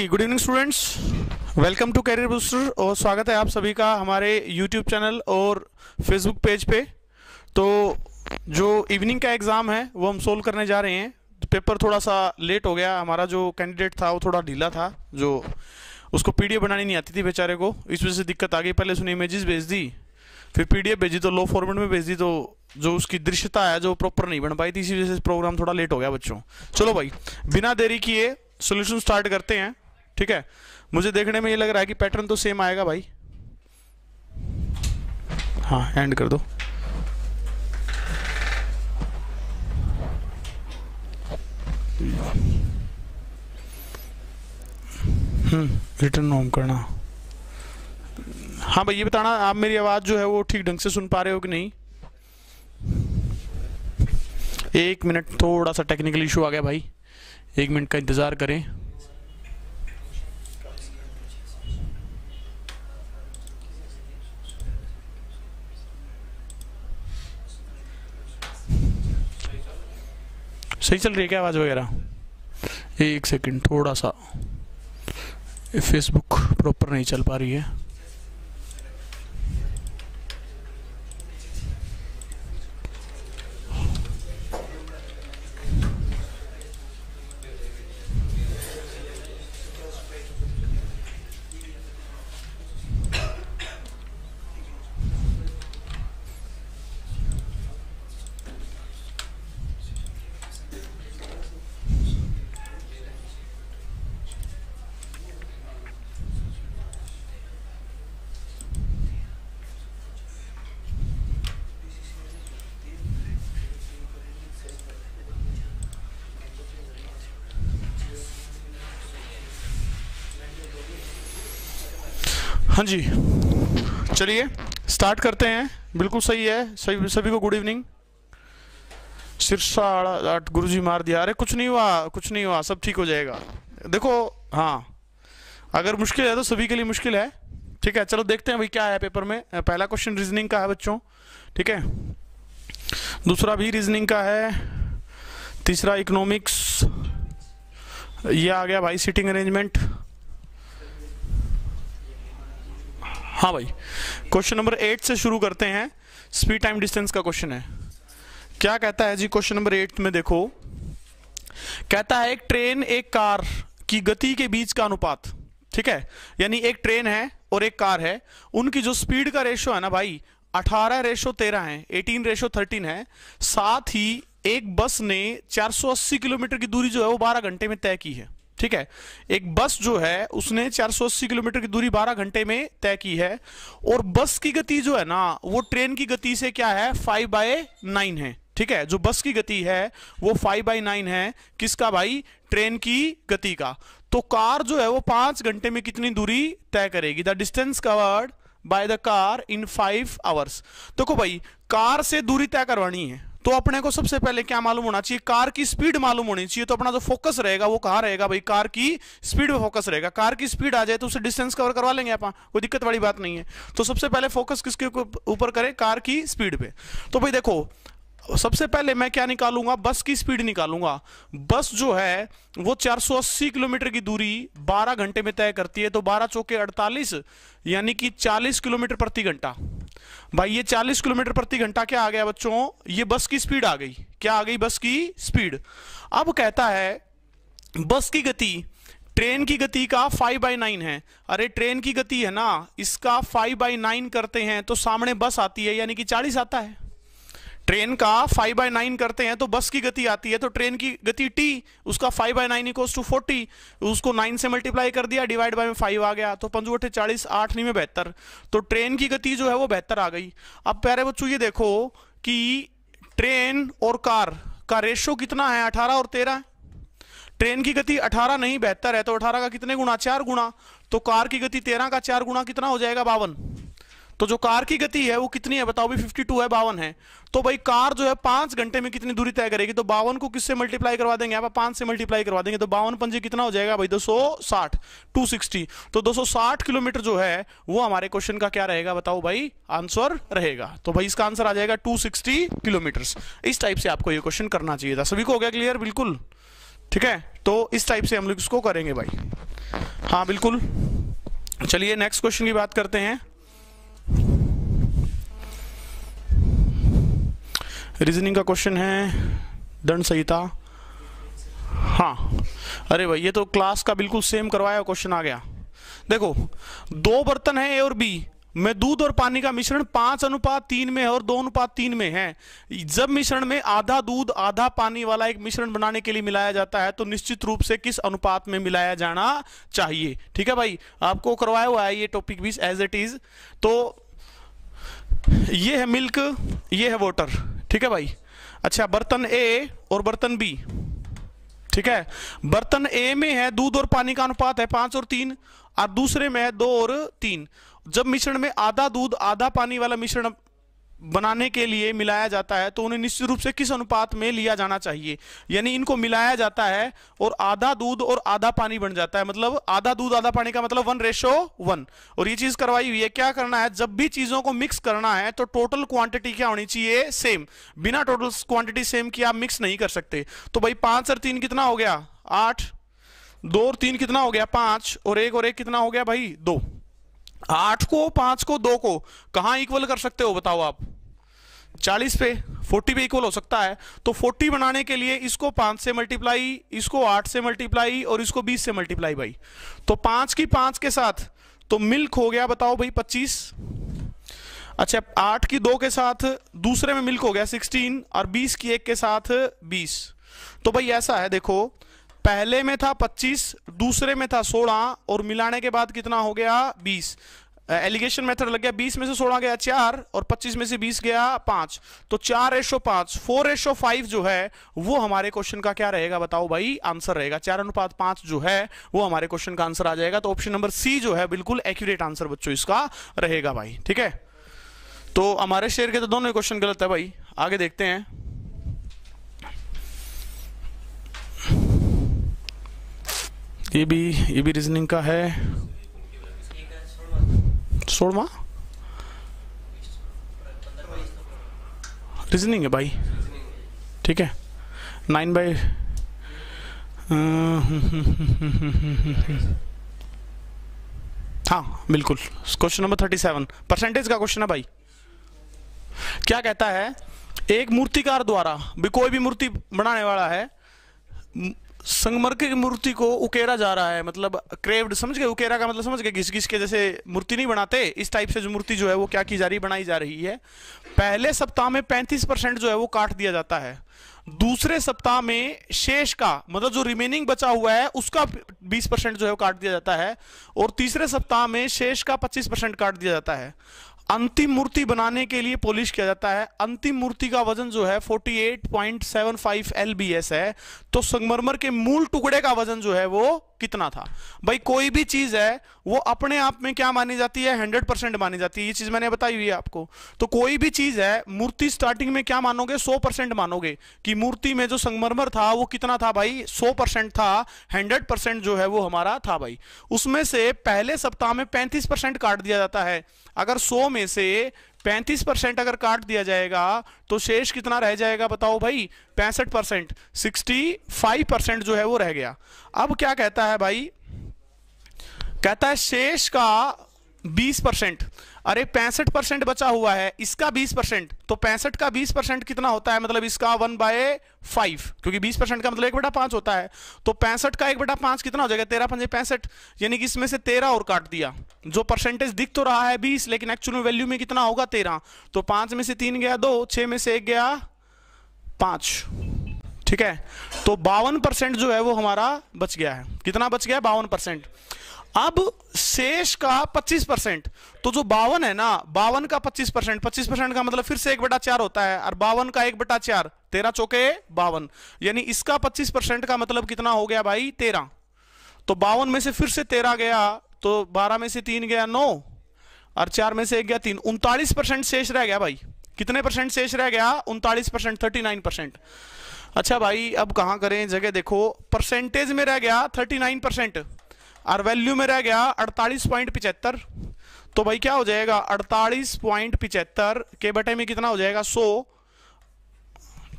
Ji good evening students welcome to career booster और स्वागत है आप सभी का हमारे यूट्यूब चैनल और फेसबुक पेज पे तो जो इवनिंग का एग्ज़ाम है वो हम सोल्व करने जा रहे हैं तो पेपर थोड़ा सा लेट हो गया हमारा जो कैंडिडेट था वो थोड़ा ढीला था जो उसको पीडीएफ बनानी नहीं आती थी बेचारे को इस वजह से दिक्कत आ गई पहले उसने इमेजेस भेज दी फिर पी भेजी तो लो फॉर्मेट में भेज दी तो जो उसकी दृश्यता है जो प्रॉपर नहीं बन पाई थी इसी वजह से प्रोग्राम थोड़ा लेट हो गया बच्चों चलो भाई बिना देरी किए सोल्यूशन स्टार्ट करते हैं ठीक है मुझे देखने में ये लग रहा है कि पैटर्न तो सेम आएगा भाई हाँ एंड कर दो रिटर्न होम हम्म, करना हाँ भाई ये बताना आप मेरी आवाज़ जो है वो ठीक ढंग से सुन पा रहे हो कि नहीं एक मिनट थोड़ा सा टेक्निकल इशू आ गया भाई एक मिनट का इंतज़ार करें सही चल रही है क्या आवाज़ वगैरह एक सेकंड थोड़ा सा फेसबुक प्रॉपर नहीं चल पा रही है हाँ जी चलिए स्टार्ट करते हैं बिल्कुल सही है सभी सभी को गुड इवनिंग सिरसा आठ गुरु जी मार दिया अरे कुछ नहीं हुआ कुछ नहीं हुआ सब ठीक हो जाएगा देखो हाँ अगर मुश्किल है तो सभी के लिए मुश्किल है ठीक है चलो देखते हैं भाई क्या है पेपर में पहला क्वेश्चन रीजनिंग का है बच्चों ठीक है दूसरा भी रीजनिंग का है तीसरा इकोनॉमिक्स ये आ गया भाई सीटिंग अरेंजमेंट हाँ भाई क्वेश्चन नंबर एट से शुरू करते हैं स्पीड टाइम डिस्टेंस का क्वेश्चन है क्या कहता है जी क्वेश्चन नंबर एट में देखो कहता है एक ट्रेन एक कार की गति के बीच का अनुपात ठीक है यानी एक ट्रेन है और एक कार है उनकी जो स्पीड का रेशो है ना भाई अठारह रेशो तेरह है एटीन रेशो थर्टीन है साथ ही एक बस ने 480 किलोमीटर की दूरी जो है वो 12 घंटे में तय की है ठीक है एक बस जो है उसने 480 किलोमीटर की दूरी 12 घंटे में तय की है और बस की गति जो है ना वो ट्रेन की गति से क्या है फाइव बाय नाइन है ठीक है जो बस की गति है वो फाइव बाय नाइन है किसका भाई ट्रेन की गति का तो कार जो है वो पांच घंटे में कितनी दूरी तय करेगी the distance covered by the car in five hours देखो भाई कार से दूरी तय करवानी है तो अपने को सबसे पहले क्या मालूम होना चाहिए कार की स्पीड मालूम होनी चाहिए तो अपना जो फोकस रहेगा वो कहा रहेगा भाई कार की स्पीड पे फोकस रहेगा कार की स्पीड आ जाए तो उसे डिस्टेंस कवर करवा लेंगे आप कोई दिक्कत वाली बात नहीं है तो सबसे पहले फोकस किसके ऊपर करें कार की स्पीड पे तो भाई देखो सबसे पहले मैं क्या निकालूंगा बस की स्पीड निकालूंगा बस जो है वो 480 किलोमीटर की दूरी 12 घंटे में तय करती है तो 12 चौके 48 यानी कि 40 किलोमीटर प्रति घंटा भाई ये 40 किलोमीटर प्रति घंटा क्या आ गया बच्चों ये बस की स्पीड आ गई क्या आ गई बस की स्पीड अब कहता है बस की गति ट्रेन की गति का फाइव बाई नाइन है अरे ट्रेन की गति है ना इसका फाइव बाई नाइन करते हैं तो सामने बस आती है यानी कि चालीस आता है ट्रेन का फाइव बाय नाइन करते हैं तो बस की गति आती है तो ट्रेन की गति टी उसका five by nine equal to forty उसको नाइन से मल्टीप्लाई कर दिया डिवाइड बाय में फाइव आ गया तो पंजू अठे चालीस आठ नहीं में बेहतर तो ट्रेन की गति जो है वो बेहतर आ गई अब प्यारे बच्चों ये देखो कि ट्रेन और कार का रेशो कितना है अठारह और तेरह ट्रेन की गति 18 नहीं बेहतर है तो 18 का कितने गुणा चार गुणा तो कार की गति 13 का चार गुणा कितना हो जाएगा बावन तो जो कार की गति है वो कितनी है बताओ भी 52 है बावन है तो भाई कार जो है पांच घंटे में कितनी दूरी तय करेगी तो बावन को किससे मल्टीप्लाई करवा देंगे आप पांच से मल्टीप्लाई करवा देंगे तो बावन पंजे कितना हो जाएगा भाई दो 260 साठ टू सिक्सटी तो दो सौ साठ किलोमीटर जो है वो हमारे क्वेश्चन का क्या रहेगा बताओ भाई आंसर रहेगा तो भाई इसका आंसर आ जाएगा टू सिक्सटी किलोमीटर इस टाइप से आपको ये क्वेश्चन करना चाहिए था सभी को हो गया क्लियर बिल्कुल ठीक है तो इस टाइप से हम लोग इसको करेंगे भाई हाँ बिल्कुल चलिए नेक्स्ट क्वेश्चन की बात करते हैं रीजनिंग का क्वेश्चन है दंड संहिता हाँ अरे भाई ये तो क्लास का बिल्कुल सेम करवाया क्वेश्चन आ गया देखो दो बर्तन है ए और बी में दूध और पानी का मिश्रण पांच अनुपात तीन में है और दो अनुपात तीन में है जब मिश्रण में आधा दूध आधा पानी वाला एक मिश्रण बनाने के लिए मिलाया जाता है तो निश्चित रूप से किस अनुपात में मिलाया जाना चाहिए ठीक है भाई आपको करवाया हुआ है ये टॉपिक भी एज इट इज तो ये है मिल्क ये है वॉटर ठीक है भाई अच्छा बर्तन ए और बर्तन बी ठीक है बर्तन ए में है दूध और पानी का अनुपात है पांच और तीन और दूसरे में है दो और तीन जब मिश्रण में आधा दूध आधा पानी वाला मिश्रण बनाने के लिए मिलाया जाता है तो उन्हें निश्चित रूप से किस अनुपात में लिया जाना चाहिए यानी इनको मिलाया जाता है और आधा दूध और आधा पानी बन जाता है मतलब आधा दूध आधा पानी का मतलब वन रेशो वन और ये चीज करवाई हुई है क्या करना है जब भी चीजों को मिक्स करना है तो टोटल क्वांटिटी क्या होनी चाहिए सेम बिना टोटल क्वांटिटी सेम की आप मिक्स नहीं कर सकते तो भाई पांच और तीन कितना हो गया आठ दो और तीन कितना हो गया पांच और एक और एक कितना हो गया भाई दो आठ को पांच को दो को कहा इक्वल कर सकते हो बताओ आप चालीस पे फोर्टी पे इक्वल हो सकता है तो फोर्टी बनाने के लिए इसको पांच से मल्टीप्लाई इसको आठ से मल्टीप्लाई और इसको बीस से मल्टीप्लाई भाई तो पांच की पांच के साथ तो मिल्क हो गया बताओ भाई पच्चीस अच्छा आठ की दो के साथ दूसरे में मिल्क हो गया सिक्सटीन और बीस की एक के साथ बीस तो भाई ऐसा है देखो पहले में था 25 दूसरे में था 16 और मिलाने के बाद कितना हो गया 20 एलिगेशन मेथड लग गया 20 में से 16 गया चार और 25 में से 20 गया पांच तो चार रेशो पांच फोर रेशो फाइव जो है वो हमारे क्वेश्चन का क्या रहेगा बताओ भाई आंसर रहेगा चार अनुपात पांच जो है वो हमारे क्वेश्चन का आंसर आ जाएगा तो ऑप्शन नंबर सी जो है बिल्कुल एक्यूरेट आंसर बच्चों इसका रहेगा भाई ठीक है तो हमारे शेयर के तो दोनों क्वेश्चन गलत है भाई आगे देखते हैं ये भी ये भी रीजनिंग का है सोलवा रीजनिंग है भाई ठीक है नाइन बाई हाँ बिल्कुल question number thirty seven percentage का क्वेश्चन है भाई क्या कहता है एक मूर्तिकार द्वारा भी कोई भी मूर्ति बनाने वाला है संगमर की मूर्ति को उकेरा जा रहा है मतलब क्रेव्ड समझ गए उकेरा का मतलब समझ गए घिस घिस के जैसे मूर्ति नहीं बनाते इस टाइप से जो मूर्ति जो है वो क्या की जा रही बनाई जा रही है पहले सप्ताह में पैंतीस परसेंट जो है वो काट दिया जाता है दूसरे सप्ताह में शेष का मतलब जो रिमेनिंग बचा हुआ है उसका 20 परसेंट जो है वो काट दिया जाता है और तीसरे सप्ताह में शेष का 25 परसेंट काट दिया जाता है अंतिम मूर्ति बनाने के लिए पॉलिश किया जाता है अंतिम मूर्ति का वजन जो है 48.75 एलबीएस है तो संगमरमर के मूल टुकड़े का वजन जो है वो कितना था भाई कोई भी चीज है वो अपने आप में क्या मानी जाती है हंड्रेड परसेंट मानी जाती है ये चीज मैंने बताई हुई है आपको तो कोई भी चीज है मूर्ति स्टार्टिंग में क्या मानोगे सो परसेंट मानोगे कि मूर्ति में जो संगमरमर था वो कितना था भाई सो परसेंट था हंड्रेड परसेंट जो है वो हमारा था भाई उसमें से पहले सप्ताह में पैंतीस परसेंट काट दिया जाता है अगर सौ में से पैंतीस परसेंट अगर काट दिया जाएगा तो शेष कितना रह जाएगा बताओ भाई पैंसठ परसेंट सिक्सटी फाइव परसेंट जो है वो रह गया अब क्या कहता है भाई कहता है शेष का 20 परसेंट अरे पैंसठ परसेंट बचा हुआ है इसका 20 परसेंट तो पैंसठ का 20 परसेंट कितना होता है मतलब इसका वन बाय फाइव क्योंकि 20 परसेंट का मतलब एक बटा पांच होता है तो पैंसठ का एक बटा पांच कितना हो जाएगा तेरह पंजे पैंसठ यानी कि इसमें से तेरह और काट दिया जो परसेंटेज दिख तो रहा है बीस लेकिन एक्चुअल वैल्यू में कितना होगा तेरह तो पांच में से तीन गया दो छह में से एक गया पांच ठीक है तो बावन परसेंट जो है वो हमारा बच गया है कितना बच गया बावन परसेंट अब शेष का 25 परसेंट तो जो बावन है ना बावन का 25 परसेंट पच्चीस परसेंट का मतलब फिर से एक बटा चार होता है और बावन का एक बटा चार तेरह चौके बावन यानी इसका 25 परसेंट का मतलब कितना हो गया भाई तेरह तो बावन में से फिर से तेरह गया तो बारह में से तीन गया नौ और चार में से एक गया तीन उनतालीस परसेंट शेष रह गया भाई कितने परसेंट शेष रह गया उनतालीस परसेंट थर्टी नाइन परसेंट अच्छा भाई अब कहा करें जगह देखो परसेंटेज में रह गया थर्टी नाइन परसेंट और वैल्यू में रह गया अड़तालीस पॉइंट पिचहत्तर तो भाई क्या हो जाएगा अड़तालीस पॉइंट पिचहत्तर के बटे में कितना हो जाएगा सो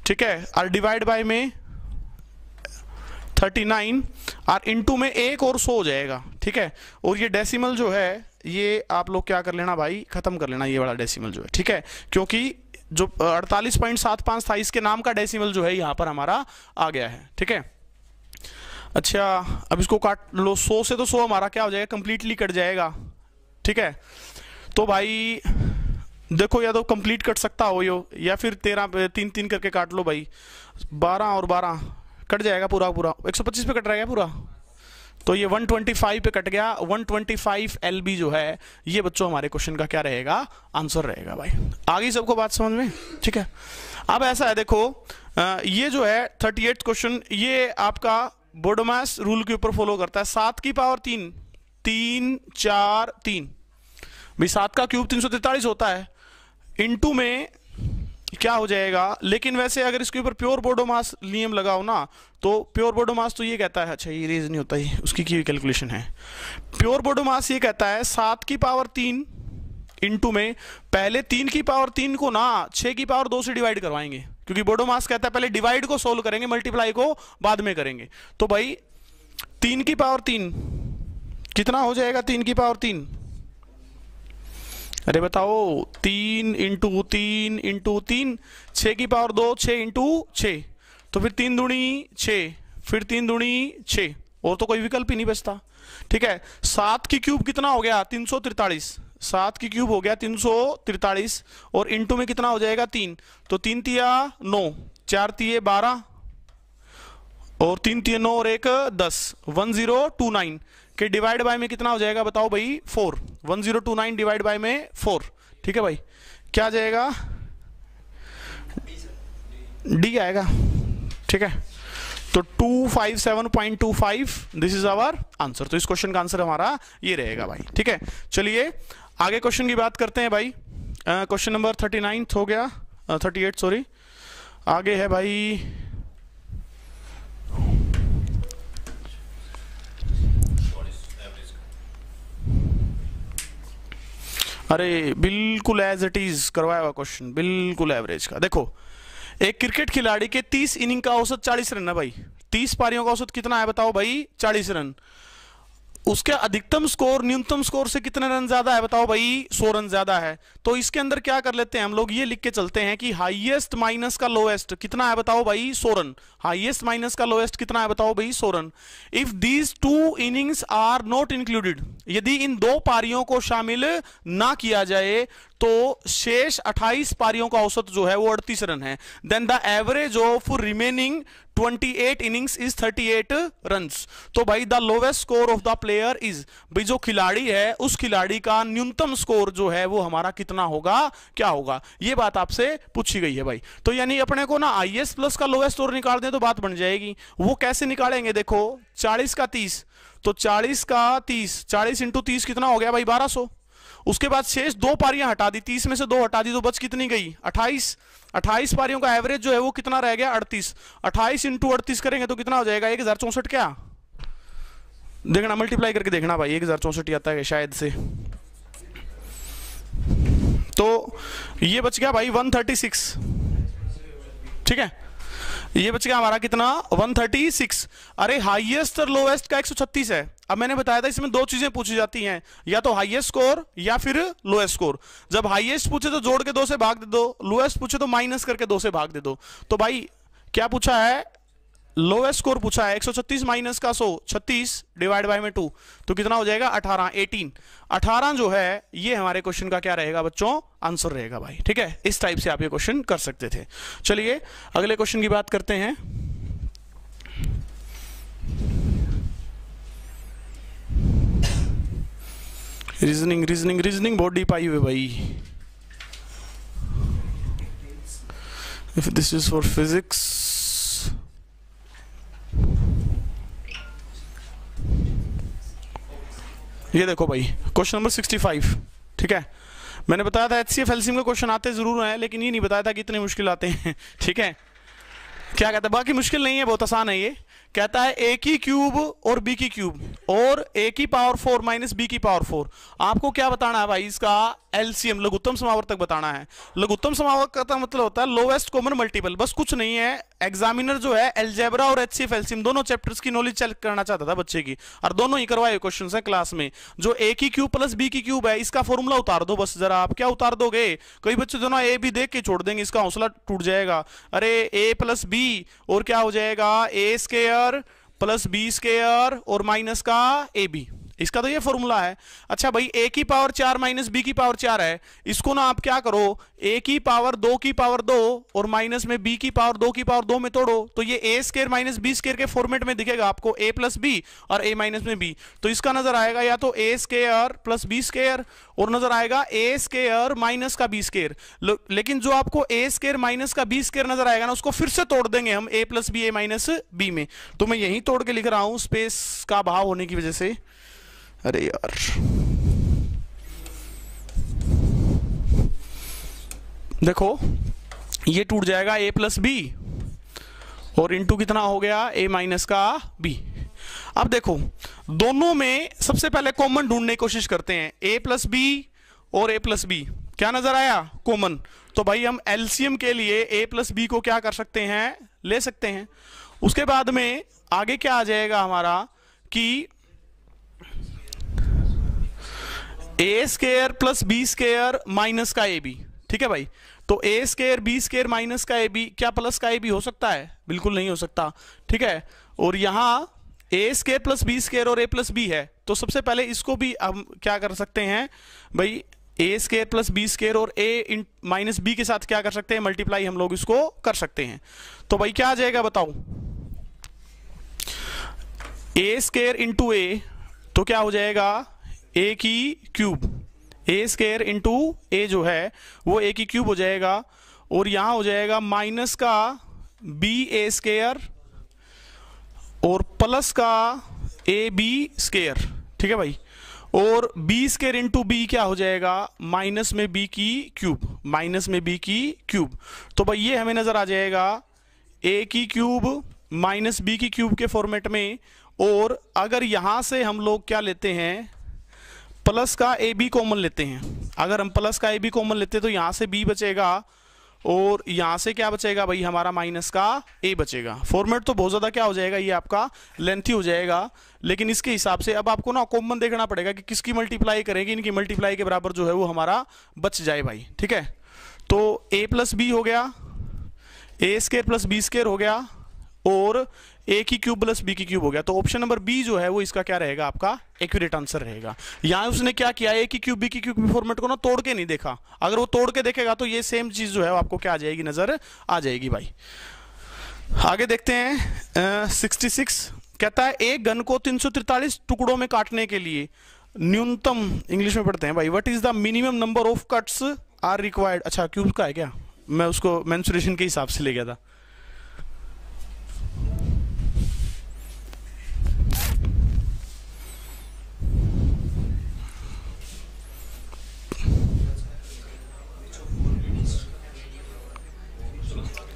ठीक है और डिवाइड बाय में थर्टी नाइन और इंटू में एक और सो हो जाएगा ठीक है और ये डेसिमल जो है ये आप लोग क्या कर लेना भाई खत्म कर लेना ये वाला डेसिमल जो है ठीक है क्योंकि जो अड़तालीस पॉइंट सात था इसके नाम का डेसिमल जो है यहाँ पर हमारा आ गया है ठीक है अच्छा अब इसको काट लो सौ से तो सौ हमारा क्या हो जाएगा कम्प्लीटली कट जाएगा ठीक है तो भाई देखो या तो कंप्लीट कट सकता हो यो या फिर तेरह तीन तीन करके काट लो भाई बारह और बारह कट जाएगा पूरा पूरा एक सौ पच्चीस पे कट रहेगा पूरा तो ये 125 पे कट गया 125 बी जो है ये बच्चों हमारे क्वेश्चन का क्या रहेगा आंसर रहेगा भाई आगे सबको बात समझ में ठीक है अब ऐसा है देखो ये जो है 38 क्वेश्चन ये आपका बोडोमास रूल के ऊपर फॉलो करता है सात की पावर तीन तीन चार तीन भाई सात का क्यूब तीन सौ तैतालीस होता है इंटू में क्या हो जाएगा लेकिन वैसे अगर इसके ऊपर प्योर बोडोमास नियम लगाओ ना तो प्योर बोडोमास तो ये कहता है अच्छा ये रेज नहीं होता ही उसकी की कैलकुलेशन है प्योर बोडोमास ये कहता है सात की पावर तीन इंटू में पहले तीन की पावर तीन को ना छः की पावर दो से डिवाइड करवाएंगे क्योंकि बोडो मास कहता है पहले डिवाइड को सोल्व करेंगे मल्टीप्लाई को बाद में करेंगे तो भाई तीन की पावर तीन कितना हो जाएगा तीन की पावर तीन अरे बताओ तीन इंटू तीन इंटू तीन छ की पावर दो छ इंटू छ तो फिर तीन दुणी छ फिर तीन दुणी छ और तो कोई विकल्प ही नहीं बचता ठीक है सात की क्यूब कितना हो गया तीन सौ तिरतालीस सात की क्यूब हो गया तीन सौ तिरतालीस और इंटू में कितना हो जाएगा तीन तो तीन तिया नौ चार तिये बारह और तीन तीन नौ और एक दस वन जीरो टू नाइन के डिवाइड बाय में कितना हो जाएगा बताओ भाई four one zero two nine divide by में फोर ठीक है भाई क्या जाएगा डी आएगा ठीक है तो two five seven point two five this is our answer तो इस क्वेश्चन का आंसर हमारा ये रहेगा भाई ठीक है चलिए आगे क्वेश्चन की बात करते हैं भाई क्वेश्चन नंबर थर्टी नाइन्थ हो गया थर्टी एट सॉरी आगे है भाई अरे बिल्कुल एज इट इज करवाया हुआ क्वेश्चन बिल्कुल एवरेज का देखो एक क्रिकेट खिलाड़ी के 30 इनिंग का औसत 40 रन है भाई 30 पारियों का औसत कितना है बताओ भाई 40 रन उसके अधिकतम स्कोर न्यूनतम स्कोर से कितने रन ज्यादा है बताओ भाई सौ रन ज्यादा है तो इसके अंदर क्या कर लेते हैं हम लोग ये लिख के चलते हैं कि हाईएस्ट माइनस का लोएस्ट कितना है बताओ भाई सौ रन हाईएस्ट माइनस का लोएस्ट कितना है बताओ भाई सौ run if these two innings are not included यदि इन दो पारियों को शामिल ना किया जाए तो शेष 28 पारियों का औसत जो है वो अड़तीस रन है then the average of remaining 28 innings is 38 run तो भाई the lowest score of the player is भाई जो खिलाड़ी है उस खिलाड़ी का न्यूनतम स्कोर जो है वो हमारा कितना होगा क्या होगा ये बात आपसे पूछी गई है भाई तो यानी अपने को ना आई प्लस का लोवेस्ट स्कोर निकाल दें तो बात बन जाएगी वो कैसे निकालेंगे देखो चालीस का तीस तो 40 का 30 40 इंटू तीस कितना हो गया भाई 1200 उसके बाद शेष दो पारियां हटा दी 30 में से दो हटा दी तो बच कितनी गई 28 28 पारियों का एवरेज जो है वो कितना रह गया 38 28 इंटू अड़तीस करेंगे तो कितना हो जाएगा एक हजार चौसठ क्या देखना मल्टीप्लाई करके देखना भाई एक हजार चौसठ आता है शायद से तो ये बच गया भाई 136 ठीक है ये बच गया हमारा कितना 136 अरे हाईएस्ट और लोएस्ट का 136 है अब मैंने बताया था इसमें दो चीजें पूछी जाती हैं या तो हाईएस्ट स्कोर या फिर लोएस्ट स्कोर जब हाईएस्ट पूछे तो जोड़ के दो से भाग दे दो लोएस्ट पूछे तो माइनस करके दो से भाग दे दो तो भाई क्या पूछा है लोवेस्ट स्कोर पूछा है 136 माइनस का 100 36 डिवाइड बाय में 2 तो कितना हो जाएगा 18 18 18 जो है ये हमारे क्वेश्चन का क्या रहेगा बच्चों आंसर रहेगा भाई ठीक है इस टाइप से आप ये क्वेश्चन कर सकते थे चलिए अगले क्वेश्चन की बात करते हैं रीजनिंग रीजनिंग रीजनिंग बहुत डीप आई हुई भाई if this is for physics ये देखो भाई क्वेश्चन नंबर 65 ठीक है मैंने बताया था H C F L C में क्वेश्चन आते ज़रूर हैं लेकिन ये नहीं बताया था कि इतने मुश्किल आते हैं ठीक है क्या कहता है बाकी मुश्किल नहीं है बहुत आसान है ये कहता है ए की क्यूब और बी की क्यूब और ए की पावर फोर माइनस बी की पावर फोर आपको क्या बताना है भाई इसका एलसीएम लघुत्तम समावर्तक बताना है लघुत्तम समावर्तक का तो मतलब होता है लोवेस्ट कॉमन मल्टीपल बस कुछ नहीं है एग्जामिनर जो है एलजेब्रा और एच एलसीएम दोनों चैप्टर्स की नॉलेज चेक करना चाहता था बच्चे की और दोनों ही करवाए क्वेश्चन है क्लास में जो ए की क्यूब प्लस बी की क्यूब है इसका फॉर्मूला उतार दो बस जरा आप क्या उतार दोगे कई बच्चे जो ना ए भी देख के छोड़ देंगे इसका हौसला टूट जाएगा अरे ए प्लस बी बी और क्या हो जाएगा A square plus B square और माइनस का ए बी इसका तो ये फॉर्मूला है अच्छा भाई ए की पावर चार माइनस बी की पावर चार है इसको ना आप क्या करो ए की पावर दो की पावर दो और माइनस में बी की पावर दो की पावर दो में तोड़ो तो ये A square minus B square के फॉर्मेट में दिखेगा आपको ए प्लस बी और ए माइनस में बी तो इसका नजर आएगा या तो A square plus B square और नजर आएगा ए स्केयर माइनस का बी स्केयर लेकिन जो आपको ए स्केयर माइनस का बी स्केयर नजर आएगा ना उसको फिर से तोड़ देंगे हम A plus B A minus B में तो मैं यही तोड़ के लिख रहा हूं स्पेस का भाव होने की वजह से अरे यार देखो ये टूट जाएगा ए प्लस बी और इंटू कितना हो गया ए माइनस का बी अब देखो दोनों में सबसे पहले कॉमन ढूंढने की कोशिश करते हैं ए प्लस बी और ए प्लस बी क्या नजर आया कॉमन तो भाई हम एलसीएम के लिए ए प्लस बी को क्या कर सकते हैं ले सकते हैं उसके बाद में आगे क्या आ जाएगा हमारा कि A square plus B square minus का ए बी ठीक है भाई तो A square B square minus का ए बी क्या प्लस का ए बी हो सकता है बिल्कुल नहीं हो सकता ठीक है और यहां A square plus B square और ए प्लस बी है तो सबसे पहले इसको भी हम क्या कर सकते हैं भाई A square plus B square और ए माइनस बी के साथ क्या कर सकते हैं मल्टीप्लाई हम लोग इसको कर सकते हैं तो भाई क्या आ जाएगा बताओ ए स्केयर इंटू ए तो क्या हो जाएगा ए की cube A square into A जो है वो ए की क्यूब हो जाएगा और यहां हो जाएगा माइनस का बी ए स्केयर और प्लस का ए बी स्केयर ठीक है भाई और बी स्केयर इंटू बी क्या हो जाएगा माइनस में बी की क्यूब माइनस में बी की क्यूब तो भाई ये हमें नजर आ जाएगा ए की क्यूब माइनस बी की क्यूब के फॉर्मेट में और अगर यहां से हम लोग क्या लेते हैं प्लस का ए बी कॉमन लेते हैं अगर हम प्लस का ए बी कॉमन लेते हैं तो यहाँ से बी बचेगा और यहाँ से क्या बचेगा भाई हमारा माइनस का ए बचेगा फॉर्मेट तो बहुत ज़्यादा क्या हो जाएगा ये आपका लेंथी हो जाएगा लेकिन इसके हिसाब से अब आपको ना कॉमन देखना पड़ेगा कि किसकी मल्टीप्लाई करेंगे इनकी मल्टीप्लाई के बराबर जो है वो हमारा बच जाए भाई ठीक है तो ए प्लस बी हो गया A square plus B square हो गया और ए की क्यूब प्लस बी की क्यूब हो गया तो ऑप्शन नंबर बी जो है वो इसका क्या रहेगा आपका एक्यूरेट आंसर रहेगा यहां उसने क्या किया ए की क्यूब बी की क्यूब फॉर्मेट को ना तोड़ के नहीं देखा अगर वो तोड़ के देखेगा तो ये सेम चीज जो है वो आपको क्या आ जाएगी नजर आ जाएगी भाई आगे देखते हैं सिक्सटी सिक्स कहता है एक गन को 343 टुकड़ों में काटने के लिए न्यूनतम इंग्लिश में पढ़ते हैं भाई what is the minimum number of cuts are required अच्छा क्यूब का है क्या मैं उसको मैंसुरेशन के हिसाब से ले गया था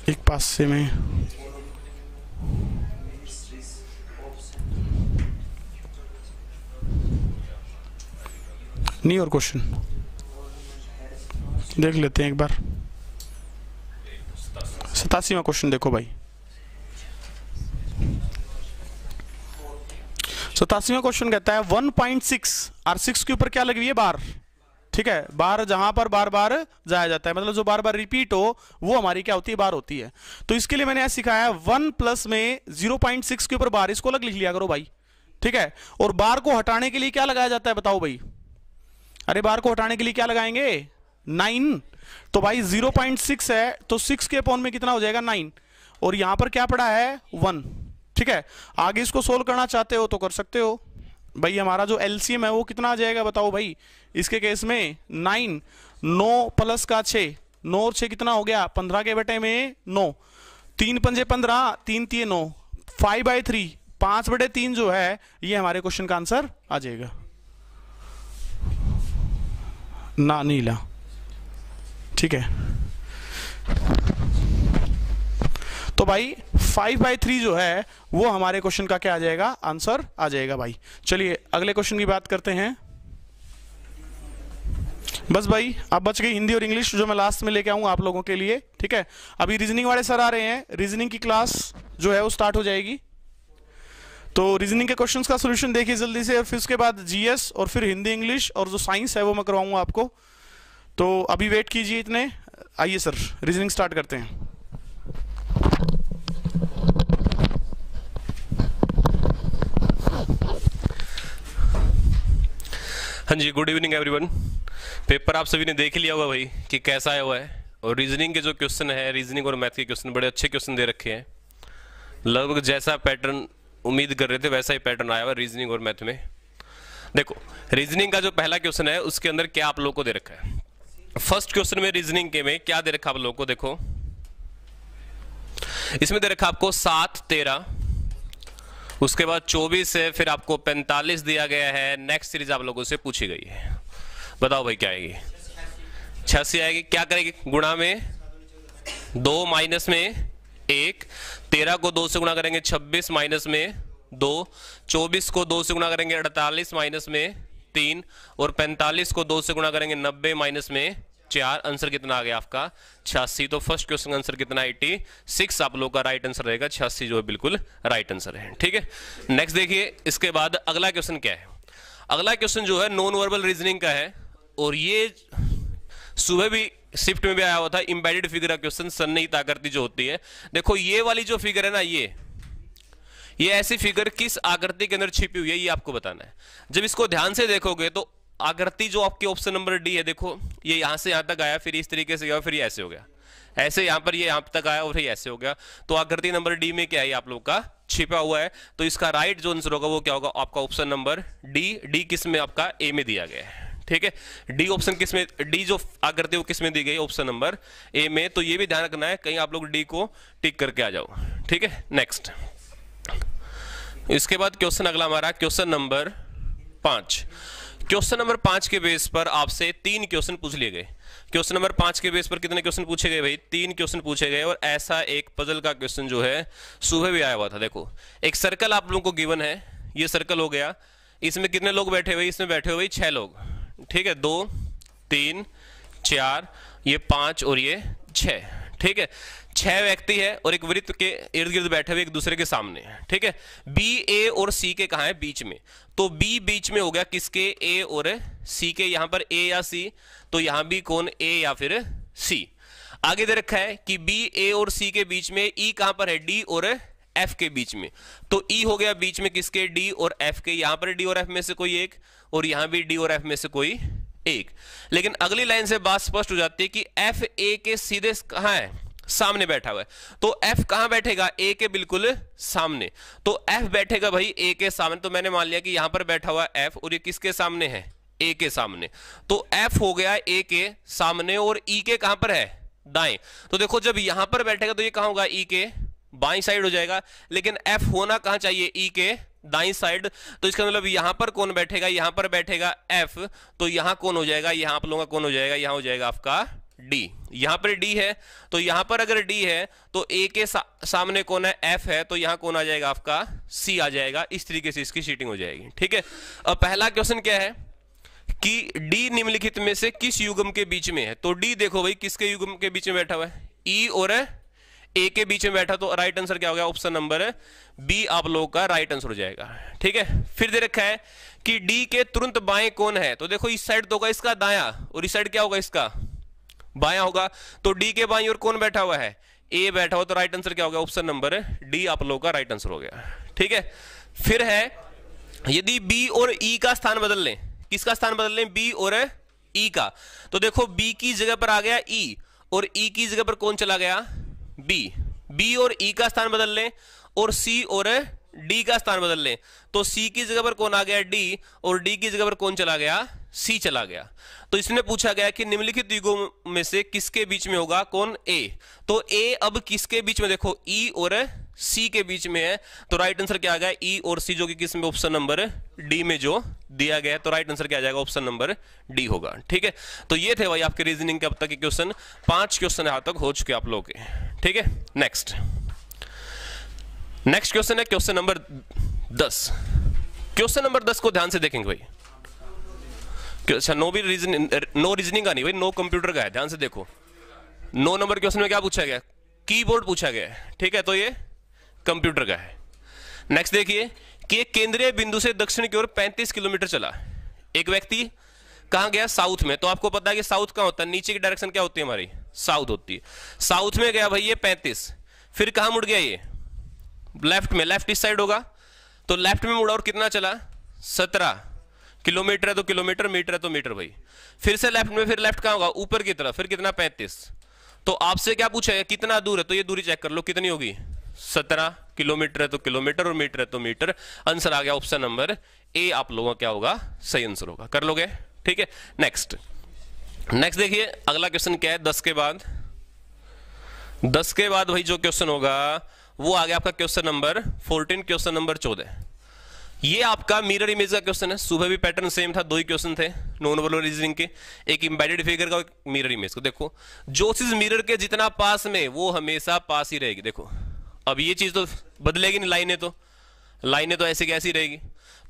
एक पास से मैं नहीं और क्वेश्चन देख लेते हैं एक बार सतासीवा क्वेश्चन देखो भाई सतासीवा क्वेश्चन कहता है 1.6 आर सिक्स के ऊपर क्या लगी हुई है बार ठीक है बार जहां पर बार बार जाया जाता है मतलब जो बार बार रिपीट हो वो हमारी क्या होती है बार होती है तो इसके लिए मैंने सिखाया वन प्लस में जीरो पॉइंट सिक्स के ऊपर बार इसको अलग लिख लिया करो भाई ठीक है और बार को हटाने के लिए क्या लगाया जाता है बताओ भाई अरे बार को हटाने के लिए क्या लगाएंगे नाइन तो भाई जीरो पॉइंट सिक्स है तो सिक्स के पॉन में कितना हो जाएगा नाइन और यहां पर क्या पड़ा है वन ठीक है आगे इसको सोल्व करना चाहते हो तो कर सकते हो भाई हमारा जो एलसीएम है वो कितना आ जाएगा बताओ भाई इसके केस में नाइन नौ प्लस का छे नौ और छ कितना हो गया पंद्रह के बटे में नौ तीन पंजे पंद्रह तीन तीन नौ फाइव बाई थ्री पांच बटे तीन जो है ये हमारे क्वेश्चन का आंसर आ जाएगा ना नीला ठीक है तो भाई फाइव बाई थ्री जो है वो हमारे क्वेश्चन का क्या आ जाएगा आंसर आ जाएगा भाई चलिए अगले क्वेश्चन की बात करते हैं बस भाई अब बच गई हिंदी और इंग्लिश जो मैं लास्ट में लेके आऊंगा आप लोगों के लिए ठीक है अभी रीजनिंग वाले सर आ रहे हैं रीजनिंग की क्लास जो है वो स्टार्ट हो जाएगी तो रीजनिंग के क्वेश्चंस का सोल्यूशन देखिए जल्दी से और फिर उसके बाद जीएस और फिर हिंदी इंग्लिश और जो साइंस है वो मैं करवाऊंगा आपको तो अभी वेट कीजिए इतने आइए सर रीजनिंग स्टार्ट करते हैं हाँ जी गुड इवनिंग एवरीवन पेपर आप सभी ने देख लिया होगा भाई कि कैसा आया हुआ है और रीजनिंग के जो क्वेश्चन है रीजनिंग और मैथ के क्वेश्चन बड़े अच्छे क्वेश्चन दे रखे हैं लगभग जैसा पैटर्न उम्मीद कर रहे थे वैसा ही पैटर्न आया हुआ रीजनिंग और मैथ में देखो रीजनिंग का जो पहला क्वेश्चन है उसके अंदर क्या आप लोगों को दे रखा है फर्स्ट क्वेश्चन में रीजनिंग के में क्या दे रखा आप लोगों को देखो इसमें दे रखा आपको सात तेरह उसके बाद 24 है फिर आपको 45 दिया गया है नेक्स्ट सीरीज आप लोगों से पूछी गई है बताओ भाई क्या आएगी छियासी आएगी क्या करेगी गुणा में दो माइनस में एक तेरह को दो से गुणा करेंगे छब्बीस माइनस में दो चौबीस को दो से गुणा करेंगे अड़तालीस माइनस में तीन और पैंतालीस को दो से गुणा करेंगे नब्बे माइनस में चार आंसर कितना आ गया आपका छियासी तो फर्स्ट क्वेश्चन आंसर कितना एट्टी सिक्स आप लोग का राइट आंसर रहेगा छियासी जो है बिल्कुल राइट आंसर है ठीक है नेक्स्ट देखिए इसके बाद अगला क्वेश्चन क्या है अगला क्वेश्चन जो है नॉन वर्बल रीजनिंग का है और ये सुबह भी शिफ्ट में भी आया हुआ था इम्बेडेड फिगर का क्वेश्चन सन्नी आकृति जो होती है देखो ये वाली जो फिगर है ना ये ये ऐसी फिगर किस आकृति के अंदर छिपी हुई है ये आपको बताना है जब इसको ध्यान से देखोगे तो आकृति जो आपके ऑप्शन नंबर डी है देखो ये यहां से यहां तक आया फिर इस तरीके से गया फिर ये ऐसे हो गया ऐसे यहां पर ये यहां तक आया और ऐसे हो गया तो आकृति नंबर डी में क्या है आप लोग का छिपा हुआ है तो इसका राइट जो आंसर होगा वो क्या होगा आपका ऑप्शन नंबर डी डी किस में आपका ए में दिया गया है ठीक है डी ऑप्शन किस में डी जो आकृति वो किस में दी गई ऑप्शन नंबर ए में तो ये भी ध्यान रखना है कहीं आप लोग डी को टिक करके आ जाओ ठीक है नेक्स्ट इसके बाद क्वेश्चन अगला हमारा क्वेश्चन नंबर पांच क्वेश्चन नंबर पांच के बेस पर आपसे तीन क्वेश्चन पूछ लिए गए क्वेश्चन नंबर पांच के बेस पर कितने क्वेश्चन पूछे गए भाई तीन क्वेश्चन पूछे गए और ऐसा एक पजल का क्वेश्चन जो है सुबह भी आया हुआ था देखो एक सर्कल आप लोगों को गिवन है ये सर्कल हो गया इसमें कितने लोग बैठे हुए इसमें बैठे हुए छह लोग ठीक है दो तीन चार ये पांच और ये छ ठीक है छह व्यक्ति है और एक वृत्त के इर्द गिर्द बैठे हुए एक दूसरे के सामने ठीक है बी ए और सी के कहा है बीच में तो बी बीच में हो गया किसके ए और सी के यहां पर ए या सी तो यहां भी कौन ए या फिर सी आगे दे रखा है कि बी ए और सी के बीच में ई e कहां पर है डी और एफ के बीच में तो ई e हो गया बीच में किसके डी और एफ के यहां पर डी और एफ में से कोई एक और यहां भी डी और एफ में से कोई एक लेकिन अगली लाइन से बात स्पष्ट हो जाती है कि एफ ए के सीधे कहा है सामने बैठा हुआ है तो एफ कहां बैठेगा ए के बिल्कुल सामने तो एफ बैठेगा भाई ए के सामने तो मैंने मान लिया कि यहां पर बैठा हुआ एफ और ये किसके सामने है ए के सामने तो एफ हो गया ए के सामने और ई e के कहां पर है दाएं तो देखो जब यहां पर बैठेगा तो ये कहां होगा ई e के बाई साइड हो जाएगा लेकिन एफ होना कहां चाहिए ई e के दाई साइड तो इसका मतलब यहां पर कौन बैठेगा यहां पर बैठेगा एफ तो यहां कौन हो जाएगा यहां आप लोगों का कौन हो जाएगा यहां हो जाएगा आपका डी यहां पर डी है तो यहां पर अगर डी है तो ए के सा, सामने कौन है एफ है तो यहां कौन आ जाएगा आपका सी आ जाएगा इस तरीके से इसकी शीटिंग हो जाएगी ठीक है अब पहला क्वेश्चन क्या है कि डी निम्नलिखित में से किस युगम के बीच में है तो डी देखो भाई किसके युगम के बीच में बैठा हुआ है ई e और ए के बीच में बैठा तो राइट आंसर क्या हो गया ऑप्शन नंबर बी आप लोगों का राइट आंसर हो जाएगा ठीक है फिर दे रखा है कि डी के तुरंत बाएं कौन है तो देखो इस साइड तो होगा इसका दाया और इस साइड क्या होगा इसका बाया होगा तो डी के बाई और कौन बैठा हुआ है ए बैठा हो तो राइट आंसर क्या हो गया ऑप्शन नंबर डी आप लोगों का राइट आंसर हो गया ठीक है फिर है यदि बी और ई e का स्थान बदल लें किसका स्थान बदल लें बी और ई e का तो देखो बी की जगह पर आ गया ई e, और ई e की जगह पर कौन चला गया बी बी और ई e का स्थान बदल लें और सी और डी का स्थान बदल लें तो सी की जगह पर कौन आ गया डी और डी की जगह पर कौन चला गया सी चला गया तो इसमें पूछा गया कि निम्नलिखित युगों में से किसके बीच में होगा कौन ए तो ए अब किसके बीच में देखो ई e और सी के बीच में है तो राइट आंसर क्या आ गया ई e और सी जो कि किस में ऑप्शन नंबर डी में जो दिया गया है तो राइट आंसर क्या आ जाएगा ऑप्शन नंबर डी होगा ठीक है तो ये थे भाई आपके रीजनिंग के अब तक के क्वेश्चन पांच क्वेश्चन यहां तक हो चुके आप लोगों के ठीक है नेक्स्ट नेक्स्ट क्वेश्चन है क्वेश्चन नंबर दस क्वेश्चन नंबर दस को ध्यान से देखेंगे भाई अच्छा नो भी रीजनिंग नो रीजनिंग का नहीं भाई नो कंप्यूटर का है ध्यान से देखो नो नंबर क्वेश्चन में क्या पूछा गया कीबोर्ड पूछा गया है ठीक है तो ये कंप्यूटर का है नेक्स्ट देखिए कि केंद्रीय बिंदु से दक्षिण की ओर 35 किलोमीटर चला एक व्यक्ति कहा गया साउथ में तो आपको पता है कि साउथ कहां होता है नीचे की डायरेक्शन क्या होती है हमारी साउथ होती है साउथ में गया भाई ये पैंतीस फिर कहा मुड़ गया ये लेफ्ट में लेफ्ट इस साइड होगा तो लेफ्ट में मुड़ा और कितना चला सत्रह किलोमीटर है तो किलोमीटर मीटर है तो मीटर भाई फिर से लेफ्ट में फिर लेफ्ट कहाँ होगा ऊपर की तरफ फिर कितना पैंतीस तो आपसे क्या पूछा है कितना दूर है तो ये दूरी चेक कर लो कितनी होगी सत्रह किलोमीटर है तो किलोमीटर और मीटर है तो मीटर आंसर आ गया ऑप्शन नंबर ए आप लोगों का क्या होगा सही आंसर होगा कर लोगे ठीक है नेक्स्ट नेक्स्ट देखिए अगला क्वेश्चन क्या है दस के बाद दस के बाद भाई जो क्वेश्चन होगा वो आ गया आपका question number fourteen question number चौदह ये आपका मिरर इमेज का क्वेश्चन है सुबह भी पैटर्न सेम था दो ही क्वेश्चन थे नॉन वर्बल रीजनिंग के एक इम्बेडेड फिगर का मिरर इमेज को देखो जो चीज मिरर के जितना पास में वो हमेशा पास ही रहेगी देखो अब ये चीज तो बदलेगी नहीं लाइनें तो लाइनें तो ऐसे कैसी रहेगी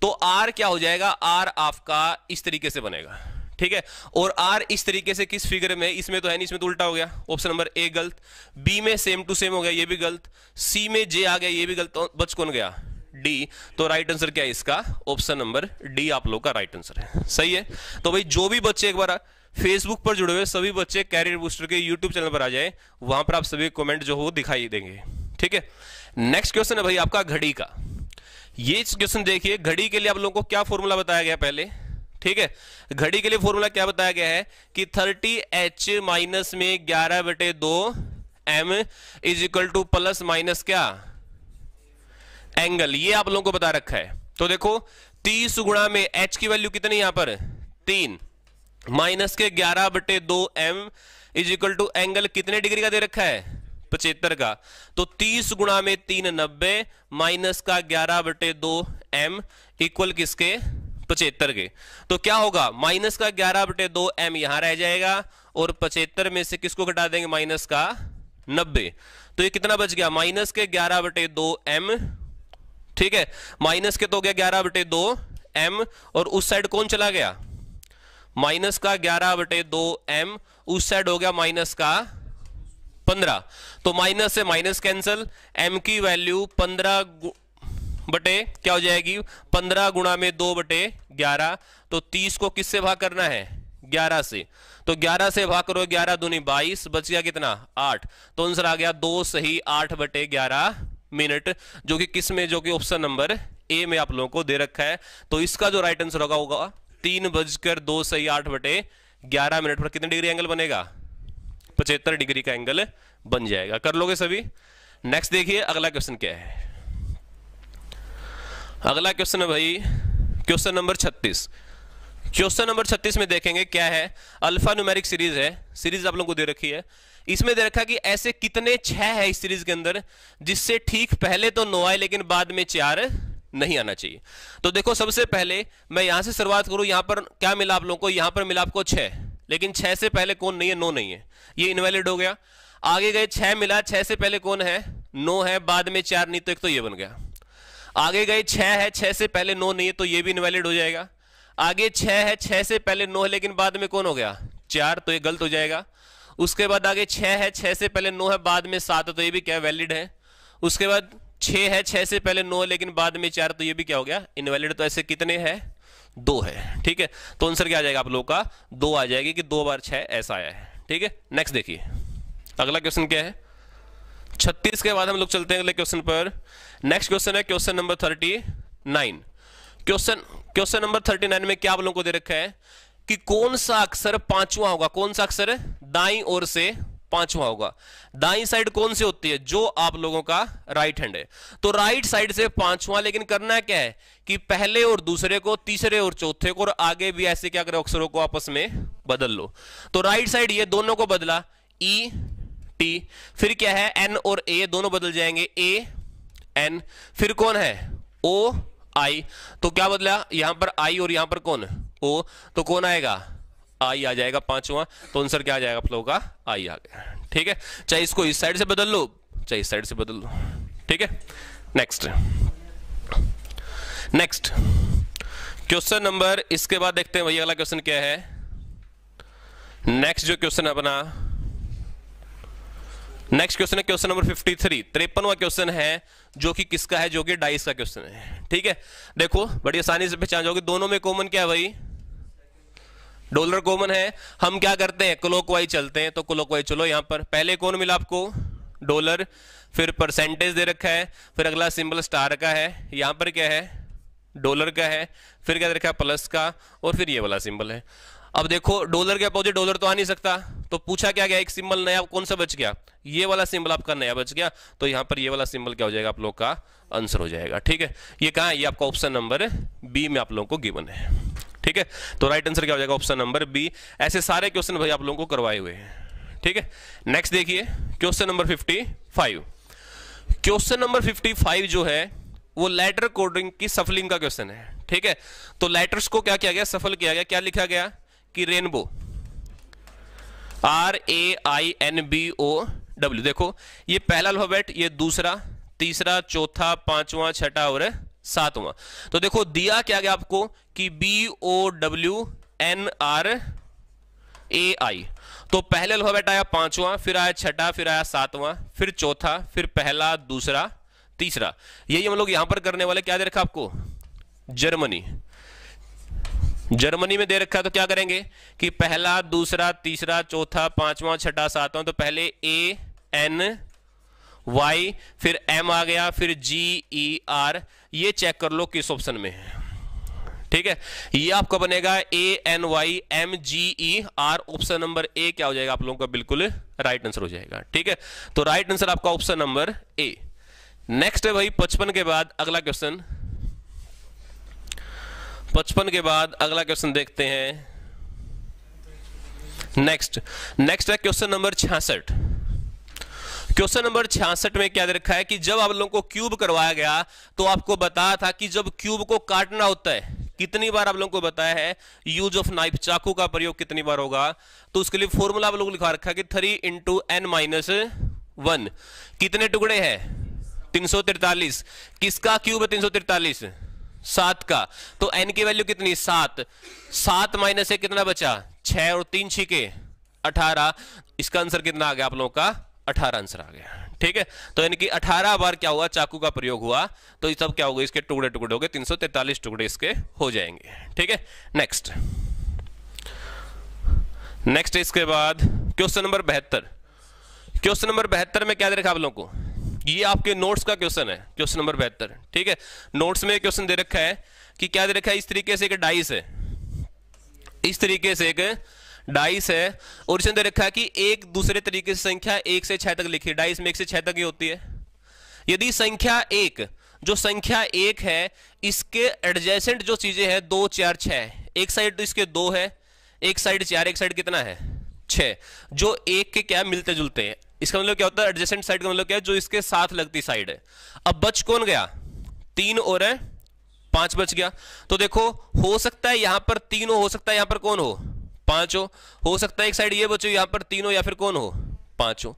तो आर क्या हो जाएगा आर आपका इस तरीके से बनेगा ठीक है और आर इस तरीके से किस फिगर में इसमें तो है नहीं इसमें तो उल्टा हो गया ऑप्शन नंबर ए गलत बी में सेम टू सेम हो गया ये भी गलत सी में जे आ गया ये भी गलत बच कौन गया डी तो राइट आंसर क्या है इसका ऑप्शन नंबर डी आप लोग का राइट आंसर है सही है तो भाई जो भी बच्चे एक बार फेसबुक पर जुड़े हुए सभी बच्चे कैरियर बूस्टर के यूट्यूब चैनल पर आ जाए वहां पर आप सभी कॉमेंट जो हो दिखाई देंगे ठीक है नेक्स्ट क्वेश्चन है भाई आपका घड़ी का ये क्वेश्चन देखिए घड़ी के लिए आप लोगों को क्या फॉर्मूला बताया गया पहले ठीक है घड़ी के लिए फॉर्मूला क्या बताया गया है कि थर्टी एच माइनस में ग्यारह बटे दो M is equal to plus minus क्या एंगल ये आप लोगों को बता रखा है तो देखो तीस गुणा में एच की वैल्यू कितनी यहां पर तीन माइनस के ग्यारह बटे दो M is equal to angle कितने डिग्री का दे रखा है पचहत्तर का तो तीस गुणा में तीन नब्बे माइनस का ग्यारह बटे दो एम इक्वल किसके पचहत्तर के तो क्या होगा माइनस का ग्यारह बटे दो एम यहां रह जाएगा और पचहत्तर में से किसको घटा देंगे माइनस का नब्बे तो ये कितना बच गया माइनस के ग्यारह बटे दो एम ठीक है माइनस के तो हो गया ग्यारह बटे दो एम और उस साइड कौन चला गया माइनस का ग्यारह बटे दो एम उस साइड हो गया माइनस का पंद्रह तो माइनस से माइनस कैंसल एम की वैल्यू पंद्रह बटे क्या हो जाएगी पंद्रह गुणा में दो बटे ग्यारह तो तीस को किससे भाग करना है ग्यारह से तो ग्यारह से भाग करो ग्यारह दूनी बाईस बच गया कितना आठ तो आंसर आ गया दो सही आठ बटे ग्यारह मिनट जो कि किस में जो कि ऑप्शन नंबर ए में आप लोगों को दे रखा है तो इसका जो राइट आंसर होगा होगा तीन बजकर दो सही आठ बटे ग्यारह मिनट पर कितने डिग्री एंगल बनेगा पचहत्तर डिग्री का एंगल बन जाएगा कर लोगे सभी नेक्स्ट देखिए अगला क्वेश्चन क्या है अगला क्वेश्चन है भाई क्वेश्चन नंबर 36 क्वेश्चन नंबर 36 में देखेंगे क्या है अल्फा न्यूमेरिक सीरीज है सीरीज आप लोगों को दे रखी है इसमें दे रखा कि ऐसे कितने छह है इस सीरीज के अंदर जिससे ठीक पहले तो नो आए लेकिन बाद में चार नहीं आना चाहिए तो देखो सबसे पहले मैं यहां से शुरुआत करूं यहां पर क्या मिला आप लोगों को यहां पर मिला आपको छह लेकिन छह से पहले कौन नहीं है नो नहीं है ये इनवैलिड हो गया आगे गए छह मिला छह से पहले कौन है नो है बाद में चार नहीं तो एक तो ये बन गया आगे गए छह है छह से पहले नो नहीं है तो ये भी इनवैलिड हो जाएगा आगे छह है छह से पहले नो है लेकिन बाद में कौन हो गया चार तो ये गलत हो जाएगा उसके बाद आगे छह है छह से पहले नो है बाद में सात है तो ये भी क्या वैलिड है उसके बाद छह है छह से पहले नो है लेकिन बाद में चार तो ये भी क्या हो गया इनवैलिड तो ऐसे कितने हैं दो है ठीक है तो आंसर क्या आ जाएगा आप लोगों का दो आ जाएगी कि दो बार छह ऐसा आया है ठीक है नेक्स्ट देखिए अगला क्वेश्चन क्या है 36 के बाद हम लोग चलते हैं अगले क्वेश्चन पर नेक्स्ट क्वेश्चन है question number 39 question question number 39 में क्या आप लोगों को दे रखा है कि कौन सा अक्षर पांचवा होगा कौन सा अक्षर दाई ओर से पांचवा होगा दाई साइड कौन सी होती है जो आप लोगों का राइट हैंड है तो राइट साइड से पांचवा लेकिन करना क्या है कि पहले और दूसरे को तीसरे और चौथे को और आगे भी ऐसे क्या करें अक्षरों को आपस में बदल लो तो राइट साइड ये दोनों को बदला ई e, टी फिर क्या है एन और ए दोनों बदल जाएंगे ए एन फिर कौन है ओ आई तो क्या बदला यहां पर आई और यहां पर कौन ओ तो कौन आएगा आई आ जाएगा पांचवा तो आंसर क्या आ जाएगा आप लोगों का आई आ गया ठीक है चाहे इसको इस साइड से बदल लो चाहे इस साइड से बदल लो ठीक है नेक्स्ट नेक्स्ट क्वेश्चन नंबर इसके बाद देखते हैं भैया अगला क्वेश्चन क्या है नेक्स्ट जो क्वेश्चन है अपना नेक्स्ट क्वेश्चन है क्वेश्चन नंबर 53 तिरपनवा क्वेश्चन है जो कि किसका है जो कि डाइस का क्वेश्चन है ठीक है देखो बड़ी आसानी से पहचान जाओगे दोनों में कॉमन क्या है भाई डॉलर कॉमन है हम क्या करते हैं क्लोकवाई चलते हैं तो क्लोकवाई चलो यहां पर पहले कौन मिला आपको डॉलर फिर परसेंटेज दे रखा है फिर अगला सिंबल स्टार का है यहां पर क्या है डॉलर का है फिर क्या दे रखा है प्लस का और फिर ये वाला सिंबल है अब देखो डॉलर के अपोजिट डॉलर तो आ नहीं सकता तो पूछा क्या गया एक सिंबल नया कौन सा बच गया ये वाला सिंबल आपका नया बच गया तो यहां पर ये वाला सिंबल क्या हो जाएगा आप लोग का आंसर हो जाएगा ठीक है ये है ये आपका ऑप्शन नंबर बी में आप लोगों को गिवन है ठीक है तो राइट आंसर क्या हो जाएगा ऑप्शन नंबर बी ऐसे सारे क्वेश्चन भाई आप लोगों को करवाए हुए हैं ठीक है नेक्स्ट देखिए question number fifty five question number fifty five जो है वो लेटर कोडिंग की सफलिंग का क्वेश्चन है ठीक है तो लेटर्स को क्या किया गया सफल किया गया क्या लिखा गया कि rainbow R A I N B O W देखो ये पहला अल्फाबेट ये दूसरा तीसरा चौथा पांचवा छठा और सातवां तो देखो दिया क्या गया आपको कि B O W N R A I तो पहले अल्फाबेट आया पांचवा फिर आया छठा फिर आया सातवां फिर चौथा फिर पहला दूसरा तीसरा यही हम लोग यहां पर करने वाले क्या दे रखा आपको जर्मनी जर्मनी में दे रखा है तो क्या करेंगे कि पहला दूसरा तीसरा चौथा पांचवा छठा सातवां तो पहले ए एन वाई फिर एम आ गया फिर जी ई आर ये चेक कर लो किस ऑप्शन में है ठीक है ये आपका बनेगा A N Y M G E R option number A क्या हो जाएगा आप लोगों का बिल्कुल राइट आंसर हो जाएगा ठीक है तो राइट आंसर आपका ऑप्शन नंबर ए नेक्स्ट है भाई पचपन के बाद अगला क्वेश्चन पचपन के बाद अगला क्वेश्चन देखते हैं नेक्स्ट नेक्स्ट है क्वेश्चन नंबर छियासठ क्वेश्चन नंबर छियासठ में क्या दे रखा है कि जब आप लोगों को क्यूब करवाया गया तो आपको बताया था कि जब क्यूब को काटना होता है कितनी बार आप लोगों को बताया है यूज ऑफ नाइफ चाकू का प्रयोग कितनी बार होगा तो उसके लिए फॉर्मूला आप लोगों को लिखा रखा है कि three into N minus one कितने टुकड़े है तीन सौ तिरतालीस किसका क्यूब है तीन सौ तिरतालीस सात का तो एन की वैल्यू कितनी सात सात माइनस एक कितना बचा छह और तीन के अठारह इसका आंसर कितना आ गया आप लोगों का अठारह आंसर आ गया ठीक है तो यानी कि अठारह बार क्या हुआ चाकू का प्रयोग हुआ तो ये सब क्या होगा इसके टुकड़े टुकड़े हो गए तीन टुकड़े इसके हो जाएंगे ठीक है नेक्स्ट नेक्स्ट इसके बाद क्वेश्चन नंबर बहत्तर क्वेश्चन नंबर बहत्तर में क्या दे रखा आप लोगों को ये आपके नोट्स का क्वेश्चन है क्वेश्चन नंबर बेहतर ठीक है नोट्स में क्वेश्चन दे रखा है कि क्या दे रखा है इस तरीके से एक डाइस है इस तरीके से एक डाइस है और इसमें दे रखा है कि एक दूसरे तरीके से संख्या एक से छह तक लिखी डाइस में एक से छह तक ही होती है यदि संख्या एक जो संख्या एक है इसके एडजेसेंट जो चीजें हैं दो चार छह एक साइड तो इसके दो है एक साइड चार एक साइड कितना है छ जो एक के क्या मिलते जुलते हैं इसका मतलब क्या होता है एडजेसेंट साइड का मतलब क्या है जो इसके साथ लगती साइड है अब बच कौन गया तीन और है पांच बच गया तो देखो हो सकता है यहां पर तीन हो सकता है यहां पर कौन हो पांच हो हो सकता है एक साइड ये बचो यहां पर तीन हो या फिर कौन हो पांच हो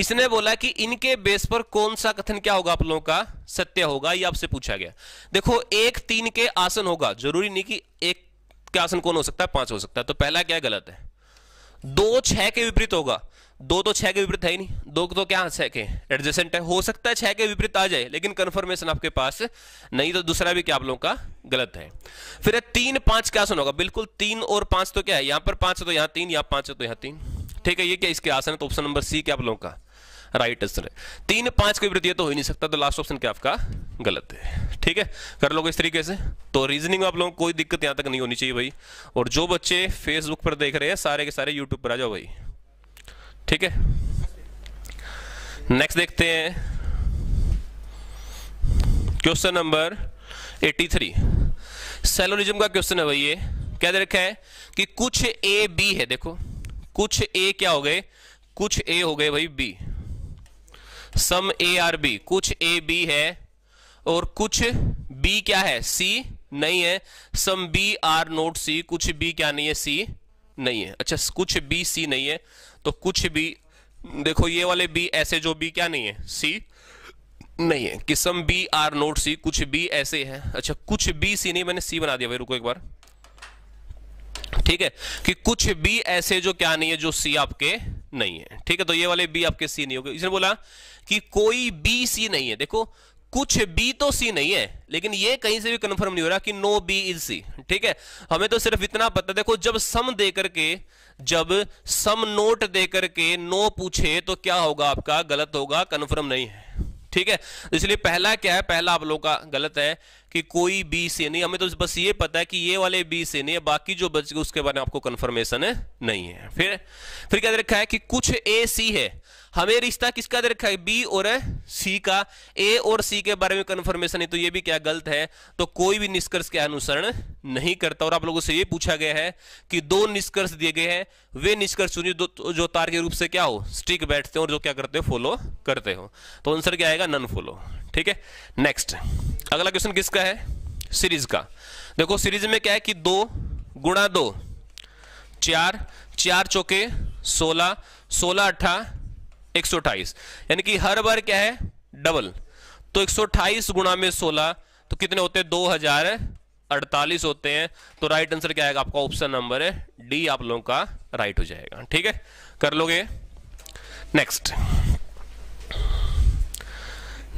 इसने बोला कि इनके बेस पर कौन सा कथन क्या होगा आप लोगों का सत्य होगा ये आपसे पूछा गया देखो एक तीन के आसन होगा जरूरी नहीं कि एक के आसन कौन हो सकता है पांच हो सकता है तो पहला क्या गलत है दो छह के विपरीत होगा दो तो छह के विपरीत है ही नहीं दो तो क्या छह के एडजेसेंट है हो सकता है छह के विपरीत आ जाए लेकिन कंफर्मेशन आपके पास नहीं तो दूसरा भी क्या आप लोगों का गलत है फिर है तीन पांच क्या आसन होगा बिल्कुल तीन और पांच तो क्या है यहां पर पांच तो यहां तीन यहां पांच तो यहां तीन ठीक है ये क्या इसके आसन है तो ऑप्शन नंबर सी क्या आप लोगों का राइट आंसर है तीन पांच के विपरीत ये तो हो ही नहीं सकता तो लास्ट ऑप्शन क्या आपका गलत है ठीक है कर लोगे इस तरीके से तो रीजनिंग में आप लोगों को कोई दिक्कत यहां तक नहीं होनी चाहिए भाई और जो बच्चे फेसबुक पर देख रहे हैं सारे के सारे यूट्यूब पर आ जाओ भाई ठीक है नेक्स्ट देखते हैं क्वेश्चन नंबर 83 सेलोनिज्म का क्वेश्चन है भाई ये क्या दे रखा है कि कुछ ए बी है देखो कुछ ए क्या हो गए कुछ ए हो गए भाई B some A are B कुछ ए बी है और कुछ बी क्या है सी नहीं है some B are not C कुछ बी क्या नहीं है सी नहीं है अच्छा कुछ बी सी नहीं है तो कुछ भी देखो ये वाले बी ऐसे जो बी क्या नहीं है सी नहीं है किसम बी आर नोट सी कुछ बी ऐसे है अच्छा कुछ बी सी नहीं मैंने सी बना दिया भाई रुको एक बार ठीक है कि कुछ बी ऐसे जो क्या नहीं है जो सी आपके नहीं है ठीक है तो ये वाले बी आपके सी नहीं हो गए इसने बोला कि कोई बी सी नहीं है देखो कुछ बी तो सी नहीं है लेकिन ये कहीं से भी कंफर्म नहीं हो रहा कि नो बी इज सी ठीक है हमें तो सिर्फ इतना पता देखो जब सम दे करके जब सम नोट दे करके नो पूछे तो क्या होगा आपका गलत होगा कंफर्म नहीं है ठीक है इसलिए पहला क्या है पहला आप लोगों का गलत है कि कोई बी से नहीं हमें तो बस ये पता है कि ये वाले बी से नहीं है बाकी जो बच गए उसके बारे में आपको कंफर्मेशन है नहीं है फिर फिर क्या रखा है कि कुछ ए सी है हमें रिश्ता किसका दे रखा है बी और सी का ए और सी के बारे में कन्फर्मेशन है तो ये भी क्या गलत है तो कोई भी निष्कर्ष के अनुसरण नहीं करता और आप लोगों से ये पूछा गया है कि दो निष्कर्ष दिए गए हैं वे निष्कर्ष चुनिए जो, जो तार के रूप से क्या हो स्टिक बैठते हो और जो क्या करते हो फॉलो करते हो तो आंसर क्या आएगा नन फॉलो ठीक है नेक्स्ट अगला क्वेश्चन किसका है सीरीज का देखो सीरीज में क्या है कि दो गुणा दो चार चार चौके सोलह सोलह अट्ठा एक यानी कि हर बार क्या है डबल तो एक गुणा में 16 तो कितने होते हैं दो हजार अड़तालीस होते हैं तो राइट आंसर क्या आएगा आपका ऑप्शन नंबर है डी आप लोगों का राइट हो जाएगा ठीक है कर लोगे नेक्स्ट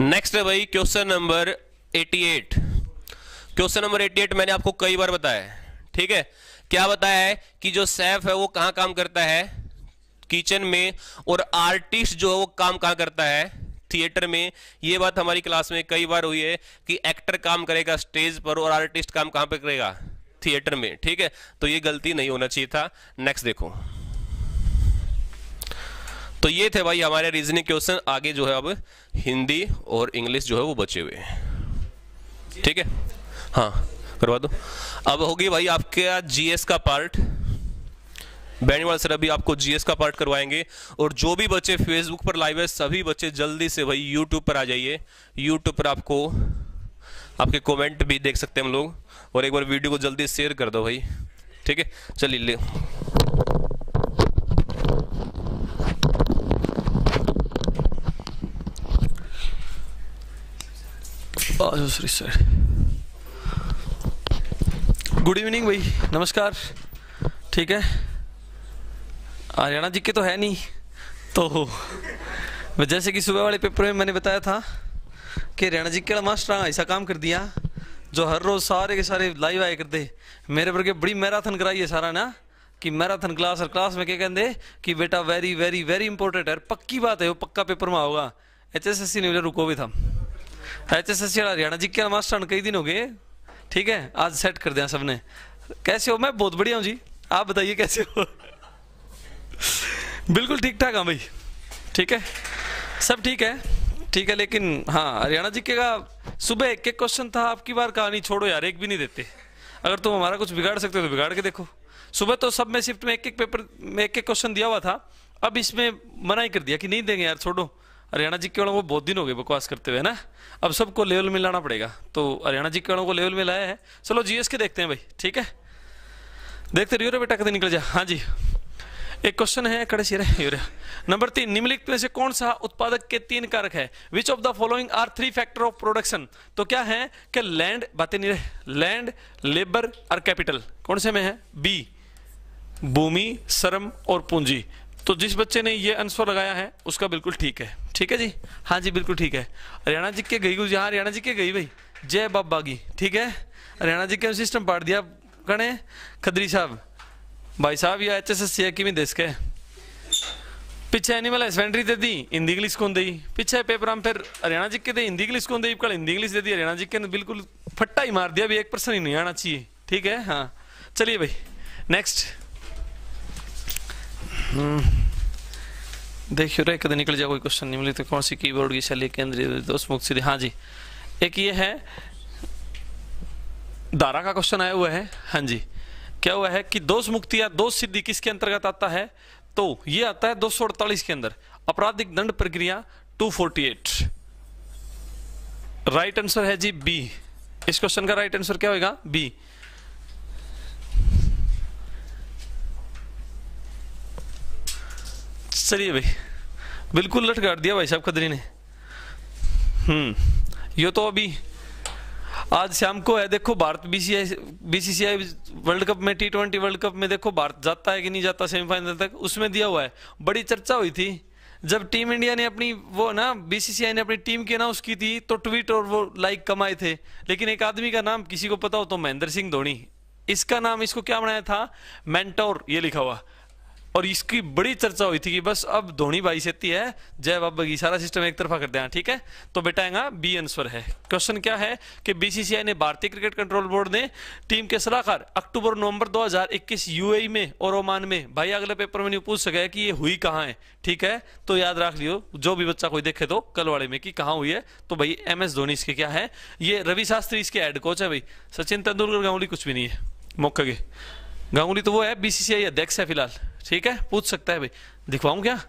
नेक्स्ट है भाई क्वेश्चन नंबर 88 क्वेश्चन नंबर 88 मैंने आपको कई बार बताया ठीक है क्या बताया है कि जो सैफ है वो कहां काम करता है किचन में और आर्टिस्ट जो है वो काम कहाँ करता है थिएटर में ये बात हमारी क्लास में कई बार हुई है कि एक्टर काम करेगा स्टेज पर और आर्टिस्ट काम कहां पर करेगा थिएटर में ठीक है तो ये गलती नहीं होना चाहिए था नेक्स्ट देखो तो ये थे भाई हमारे रीजनिंग क्वेश्चन आगे जो है अब हिंदी और इंग्लिश जो है वो बचे हुए ठीक है हाँ करवा दो अब होगी भाई आपके जीएस का पार्ट बैंड वाला सर अभी आपको जीएस का पार्ट करवाएंगे और जो भी बच्चे फेसबुक पर लाइव है सभी बच्चे जल्दी से भाई यूट्यूब पर आ जाइए यूट्यूब पर आपको आपके कमेंट भी देख सकते हैं हम लोग और एक बार वीडियो को जल्दी शेयर कर दो भाई ठीक है चलिए ले गुड इवनिंग भाई नमस्कार ठीक है हरियाणा जी के तो है नहीं तो जैसे कि सुबह वाले पेपर में मैंने बताया था कि हरियाणा जी के मास्टर ऐसा काम कर दिया जो हर रोज सारे के सारे लाइव आए करते मेरे के बड़ी मैराथन कराई है सारा ना कि मैराथन क्लास और क्लास में क्या कहते कि बेटा वेरी वेरी वेरी इंपॉर्टेंट है पक्की बात है वो पक्का पेपर में होगा एच एस एस सी ने रुको भी था तो एच एस एस सी वाला हरियाणा जी के मास्टर कई दिन हो गए ठीक है आज सेट कर दिया सबने कैसे हो मैं बहुत बढ़िया हूँ जी आप बताइए कैसे हो बिल्कुल ठीक ठाक हाँ भाई ठीक है सब ठीक है ठीक है लेकिन हाँ हरियाणा जी के का सुबह एक एक क्वेश्चन था आपकी बार कहानी छोड़ो यार एक भी नहीं देते अगर तुम हमारा कुछ बिगाड़ सकते हो तो बिगाड़ के देखो सुबह तो सब में शिफ्ट में एक एक पेपर में एक एक क्वेश्चन दिया हुआ था अब इसमें मना ही कर दिया कि नहीं देंगे यार छोड़ो हरियाणा जी के वालों को बहुत दिन हो गए बकवास करते हुए ना अब सबको लेवल में लाना पड़ेगा तो हरियाणा जी के वालों को लेवल में लाया है चलो जीएस के देखते हैं भाई ठीक है देखते रहियो रे बेटा कभी निकल जाए हाँ जी एक क्वेश्चन है कड़े नंबर तीन निम्नलिखित में से कौन सा उत्पादक के तीन कारक है which of the following are three factor of production तो क्या है कि लैंड बातें नहीं रहे लैंड लेबर और कैपिटल कौन से में है बी भूमि श्रम और पूंजी तो जिस बच्चे ने ये आंसर लगाया है उसका बिल्कुल ठीक है ठीक है जी हाँ जी बिल्कुल ठीक है हरियाणा जी के गई गुजी हाँ हरियाणा जी के गई भाई जय बाबागी ठीक है हरियाणा जी के सिस्टम पाट दिया कणे खदरी साहब भाई साहब एच एस एचएसएससी है किमें दिस के पिछे एनिमल हसबेंडरी दे दी हिंदी इंग्लिश को दी पिछे पेपर हम फिर हरियाणा ਜਿੱਕੇ दे हिंदी इंग्लिश को ਦੇਈ कल हिंदी इंग्लिश दे दी हरियाणा ਜਿੱਕੇ ने बिल्कुल फट्टा ही मार दिया भी एक पर्सन ही नहीं आना चाहिए ठीक है हाँ चलिए भाई नेक्स्ट हम्म। देखियो रे कदम निकल जाए कोई क्वेश्चन नहीं मिले तो कौन सी कीबोर्ड की शैली केंद्रीय दोस्त मुख सीधी हाँ जी एक ये है धारा का क्वेश्चन आया हुआ है हाँ जी क्या हुआ है कि दोष मुक्ति या दोष सिद्धि किसके अंतर्गत आता है तो ये आता है दो के अंदर आपराधिक दंड प्रक्रिया 248 राइट आंसर है जी बी इस क्वेश्चन का राइट आंसर क्या होगा बी चलिए भाई बिल्कुल लटकाट दिया भाई साहब कदरी ने हम्म ये तो अभी आज शाम को है देखो भारत सी बीसीसीआई वर्ल्ड कप में टी ट्वेंटी वर्ल्ड कप में देखो भारत जाता है कि नहीं जाता सेमीफाइनल तक उसमें दिया हुआ है बड़ी चर्चा हुई थी जब टीम इंडिया ने अपनी वो ना बीसीसीआई ने अपनी टीम की अनाउंस की थी तो ट्वीट और वो लाइक कमाए थे लेकिन एक आदमी का नाम किसी को पता हो तो महेंद्र सिंह धोनी इसका नाम इसको क्या बनाया था मेंटोर ये लिखा हुआ और इसकी बड़ी चर्चा हुई थी कि बस अब धोनी भाई सेती है जय बाबा की सारा सिस्टम एक तरफा कर दिया ठीक है तो बेटा यहाँ बी आंसर है क्वेश्चन क्या है कि बीसीसीआई ने भारतीय क्रिकेट कंट्रोल बोर्ड ने टीम के सलाहकार अक्टूबर नवंबर 2021 यूएई e में और ओमान में भाई अगले पेपर में नहीं पूछ सका कि ये हुई कहाँ है ठीक है तो याद रख लियो जो भी बच्चा कोई देखे तो कल वाले में कि कहाँ हुई है तो भाई एम एस धोनी इसके क्या है ये रवि शास्त्री इसके हेड कोच है भाई सचिन तेंदुलकर गांगुली कुछ भी नहीं है मौके के गांगुली तो वो है बीसीसीआई अध्यक्ष है फिलहाल ठीक है पूछ सकता है भाई दिखवाऊं क्या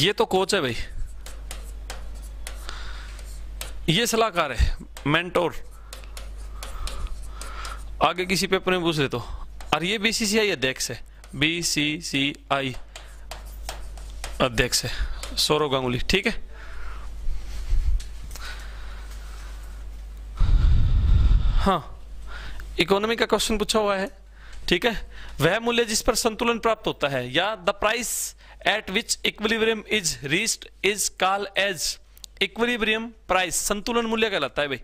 ये तो कोच है भाई ये सलाहकार है मेंटोर आगे किसी पेपर में पूछ ले तो और ये बीसीसीआई अध्यक्ष है बीसीसीआई अध्यक्ष है सौरव गांगुली ठीक है हाँ इकोनॉमी का क्वेश्चन पूछा हुआ है ठीक है वह मूल्य जिस पर संतुलन प्राप्त होता है या the price at which equilibrium is reached is call as equilibrium price संतुलन मूल्य कहलाता है भाई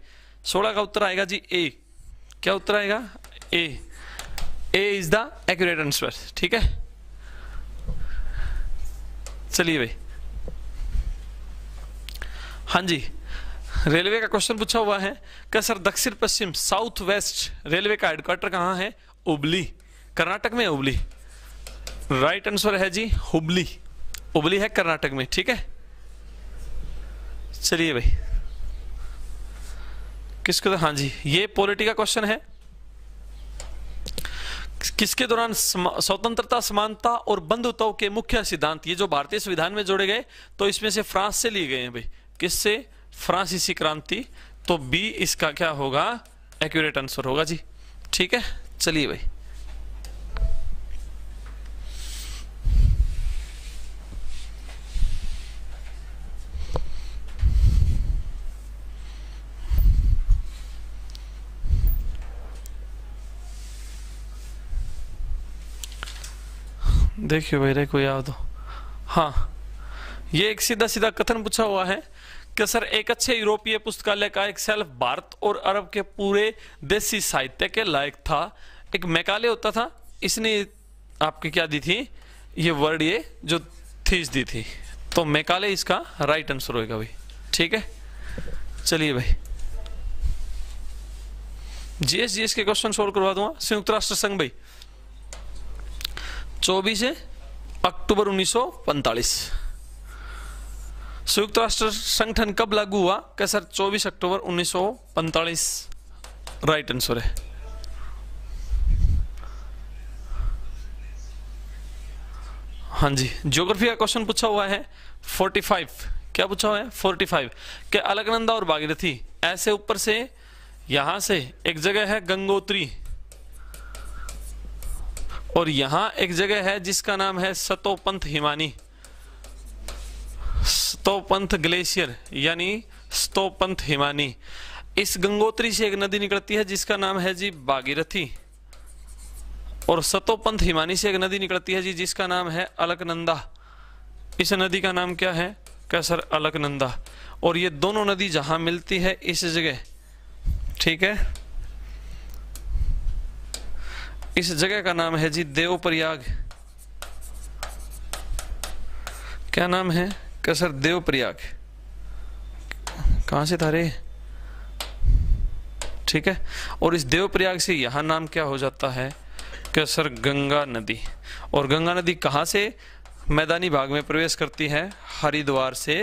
सोलह का उत्तर आएगा जी ए क्या उत्तर आएगा A A is the accurate answer ठीक है चलिए भाई हाँ जी रेलवे का क्वेश्चन पूछा हुआ है क्या सर दक्षिण पश्चिम साउथ वेस्ट रेलवे का हेडक्वार्टर कहाँ है उबली कर्नाटक में उबली राइट आंसर है जी हुबली उबली है कर्नाटक में ठीक है चलिए भाई किसके तो, हाँ जी ये पॉलिटी का क्वेश्चन है किसके दौरान स्वतंत्रता समानता और बंधुत्व के मुख्य सिद्धांत ये जो भारतीय संविधान में जोड़े गए तो इसमें से फ्रांस से लिए गए हैं भाई किससे फ्रांसीसी क्रांति तो बी इसका क्या होगा एक्यूरेट आंसर होगा जी ठीक है चलिए भाई देखिए भाई रे कोई याद हो हाँ ये एक सीधा सीधा कथन पूछा हुआ है सर एक अच्छे यूरोपीय पुस्तकालय का एक सेल्फ भारत और अरब के पूरे देसी साहित्य के लायक था एक मैकाले होता था इसने आपकी क्या दी थी ये वर्ड ये जो थीज दी थी तो मैकाले इसका राइट आंसर होगा भाई ठीक है चलिए भाई जीएस जीएस के क्वेश्चन सोल्व करवा दूंगा संयुक्त राष्ट्र संघ भाई चौबीस अक्टूबर पैंतालीस संयुक्त राष्ट्र संगठन कब लागू हुआ क्या सर 24 अक्टूबर 1945 राइट आंसर है हाँ जी ज्योग्राफी का क्वेश्चन पूछा हुआ है 45 क्या पूछा हुआ है 45 क्या अलकनंदा और भागीरथी ऐसे ऊपर से यहां से एक जगह है गंगोत्री और यहां एक जगह है जिसका नाम है सतोपंथ हिमानी स्तोपंथ ग्लेशियर यानी स्तोपंथ हिमानी इस गंगोत्री से एक नदी निकलती है जिसका नाम है जी बागीरथी और सतोपंथ हिमानी से एक नदी निकलती है जी जिसका नाम है अलकनंदा इस नदी का नाम क्या है कैसर अलकनंदा और ये दोनों नदी जहां मिलती है इस जगह ठीक है इस जगह का नाम है जी देवप्रयाग क्या नाम है कसर प्रयाग कहाँ से था रे ठीक है और इस देवप्रयाग से यहां नाम क्या हो जाता है कसर गंगा नदी और गंगा नदी कहाँ से मैदानी भाग में प्रवेश करती है हरिद्वार से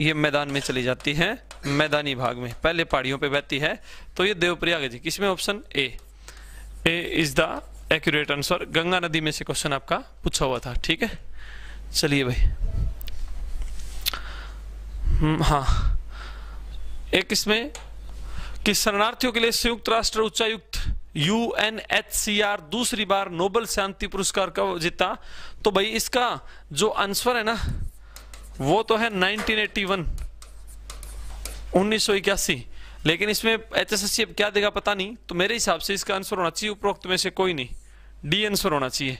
ये मैदान में चली जाती है मैदानी भाग में पहले पहाड़ियों पे बहती है तो ये देवप्रयाग जी किसमें option A A is the accurate answer Ganga नदी में से क्वेश्चन आपका पूछा हुआ था ठीक है चलिए भाई हम्म, हाँ एक इसमें कि शरणार्थियों के लिए संयुक्त राष्ट्र उच्चायुक्त यूएनएचसीआर दूसरी बार नोबल शांति पुरस्कार कब जीता तो भाई इसका जो आंसर है ना वो तो है 1981 1981 लेकिन इसमें एचएसएससी अब क्या देगा पता नहीं तो मेरे हिसाब से इसका आंसर होना चाहिए उपरोक्त में से कोई नहीं डी आंसर होना चाहिए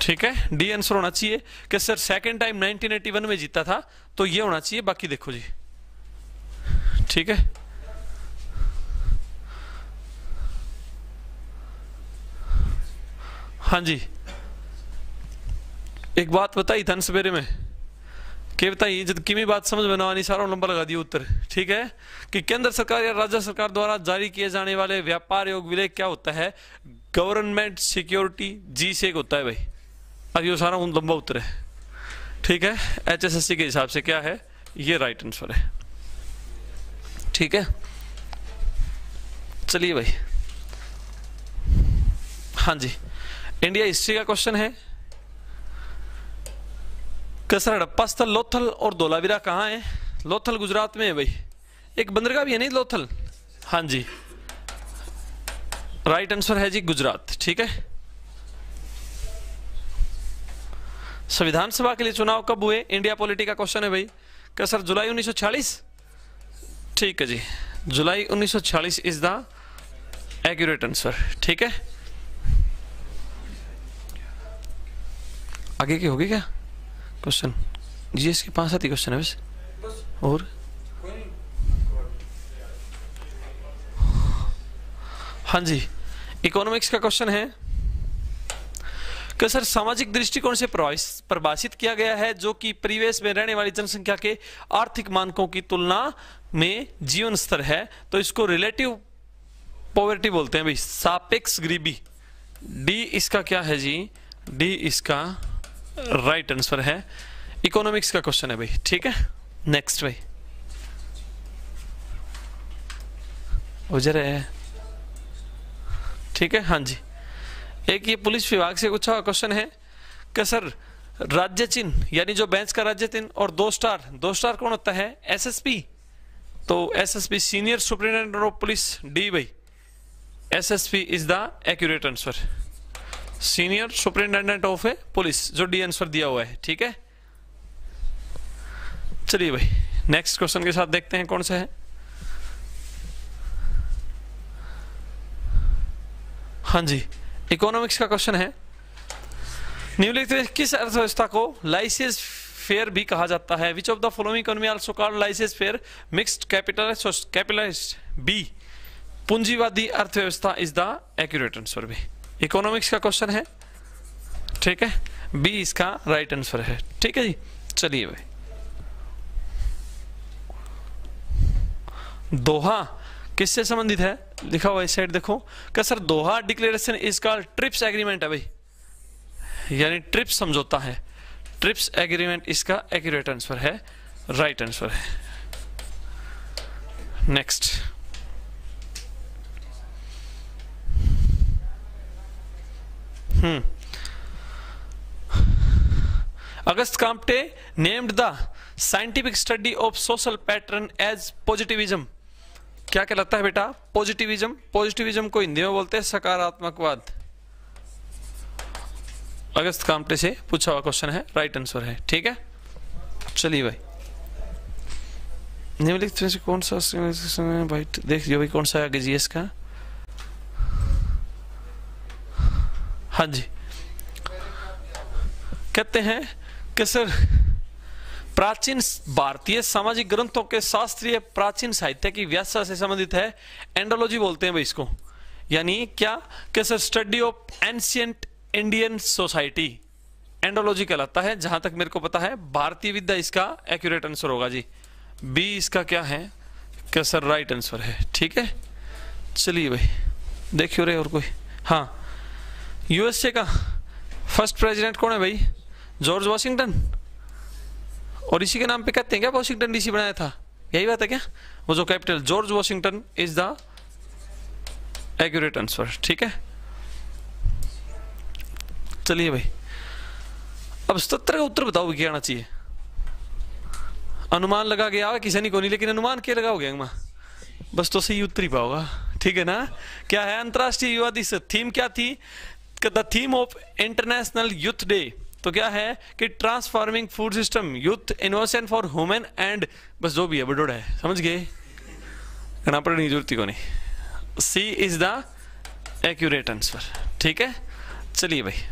ठीक है डी आंसर होना चाहिए कि सर सेकंड टाइम 1981 में जीता था तो ये होना चाहिए बाकी देखो जी ठीक है हाँ जी एक बात बताई धन सवेरे में के बताइए जब कि बात समझ में नी आनी सारा नंबर लगा दिया उत्तर ठीक है कि केंद्र सरकार या राज्य सरकार द्वारा जारी किए जाने वाले व्यापार योग विलय क्या होता है गवर्नमेंट सिक्योरिटी जी से एक होता है भाई अब ये सारा उन लंबा उतरे ठीक है एच एस एस सी के हिसाब से क्या है ये राइट आंसर है ठीक है चलिए भाई हाँ जी इंडिया हिस्ट्री का क्वेश्चन है कसरा हड़प्पा स्थल लोथल और दोलावीरा कहाँ है लोथल गुजरात में है भाई एक बंदरगाह भी है नहीं लोथल हाँ जी राइट आंसर है जी गुजरात ठीक है संविधान सभा के लिए चुनाव कब हुए इंडिया पॉलिटी का क्वेश्चन है भाई क्या सर जुलाई 1946 ठीक है जी जुलाई 1946 इज द एक्यूरेट आंसर ठीक है आगे की होगी क्या क्वेश्चन जी इसके पांच सात ही क्वेश्चन है बस और हाँ जी इकोनॉमिक्स का क्वेश्चन है कि सर सामाजिक दृष्टिकोण से प्रभाषित किया गया है जो कि परिवेश में रहने वाली जनसंख्या के आर्थिक मानकों की तुलना में जीवन स्तर है तो इसको रिलेटिव पॉवर्टी बोलते हैं भाई सापेक्ष गरीबी डी इसका क्या है जी डी इसका राइट आंसर है इकोनॉमिक्स का क्वेश्चन है भाई ठीक है नेक्स्ट भाई उजर है ठीक है हाँ जी एक ये पुलिस विभाग से कुछ क्वेश्चन है कि सर राज्य चिन्ह यानी जो बेंच का राज्य चिन्ह और दो स्टार दो स्टार कौन होता है एसएसपी तो SSP senior superintendent of police D भाई SSP is the accurate answer senior superintendent of a police जो डी आंसर दिया हुआ है ठीक है चलिए भाई नेक्स्ट क्वेश्चन के साथ देखते हैं कौन सा है हाँ जी इकोनॉमिक्स का क्वेश्चन है निम्नलिखित में किस अर्थव्यवस्था को लाइसेंस फेयर भी कहा जाता है which of the following economy also called laissez faire mixed capital capitalist B पूंजीवादी अर्थव्यवस्था इज द एक्यूरेट आंसर भी इकोनॉमिक्स का क्वेश्चन है ठीक है बी इसका राइट आंसर है ठीक है जी चलिए भाई दोहा किससे संबंधित है लिखा हुआ इस साइड देखो क्या sir Doha declaration is called TRIPS agreement है भाई यानी ट्रिप्स समझौता है ट्रिप्स एग्रीमेंट इसका एक्यूरेट आंसर है राइट आंसर है next hmm Auguste Comte named the scientific study of social pattern as positivism क्या लगता है बेटा पॉजिटिविज्म पॉजिटिविज्म को हिंदी में बोलते हैं सकारात्मकवाद अगस्त कामटे से पूछा हुआ क्वेश्चन है राइट आंसर है ठीक है चलिए भाई निम्नलिखित में से कौन सा भाई देख जो भाई कौन सा आगे जीएस का हाँ जी कहते हैं कि सर प्राचीन भारतीय सामाजिक ग्रंथों के शास्त्रीय प्राचीन साहित्य की व्याख्या से संबंधित है एंडोलॉजी बोलते हैं भाई इसको यानी क्या कैसे study of ancient Indian society Indology कहलाता है जहां तक मेरे को पता है भारतीय विद्या इसका एक्यूरेट आंसर होगा जी बी इसका क्या है क्या सर राइट आंसर है ठीक है चलिए भाई देखियो रे और कोई हाँ यूएसए का फर्स्ट प्रेसिडेंट कौन है भाई जॉर्ज वाशिंगटन और इसी के नाम पे कहते हैं क्या वॉशिंगटन डीसी बनाया था यही बात है क्या वो जो capital George Washington is the accurate answer ठीक है चलिए भाई अब सत्र का उत्तर बताओ क्या आना चाहिए अनुमान लगा गया किसी किसी को नहीं लेकिन अनुमान क्या लगाओगे अंगमा बस तो सही उत्तर ही पाओगा ठीक है ना क्या है अंतरराष्ट्रीय युवा दिवस थीम क्या थी the theme of international youth day तो क्या है कि transforming food system youth innovation for human and बस जो भी है बडोड़ा है समझ गए कहना पड़े नहीं जरूरत को नहीं C is the accurate answer ठीक है चलिए भाई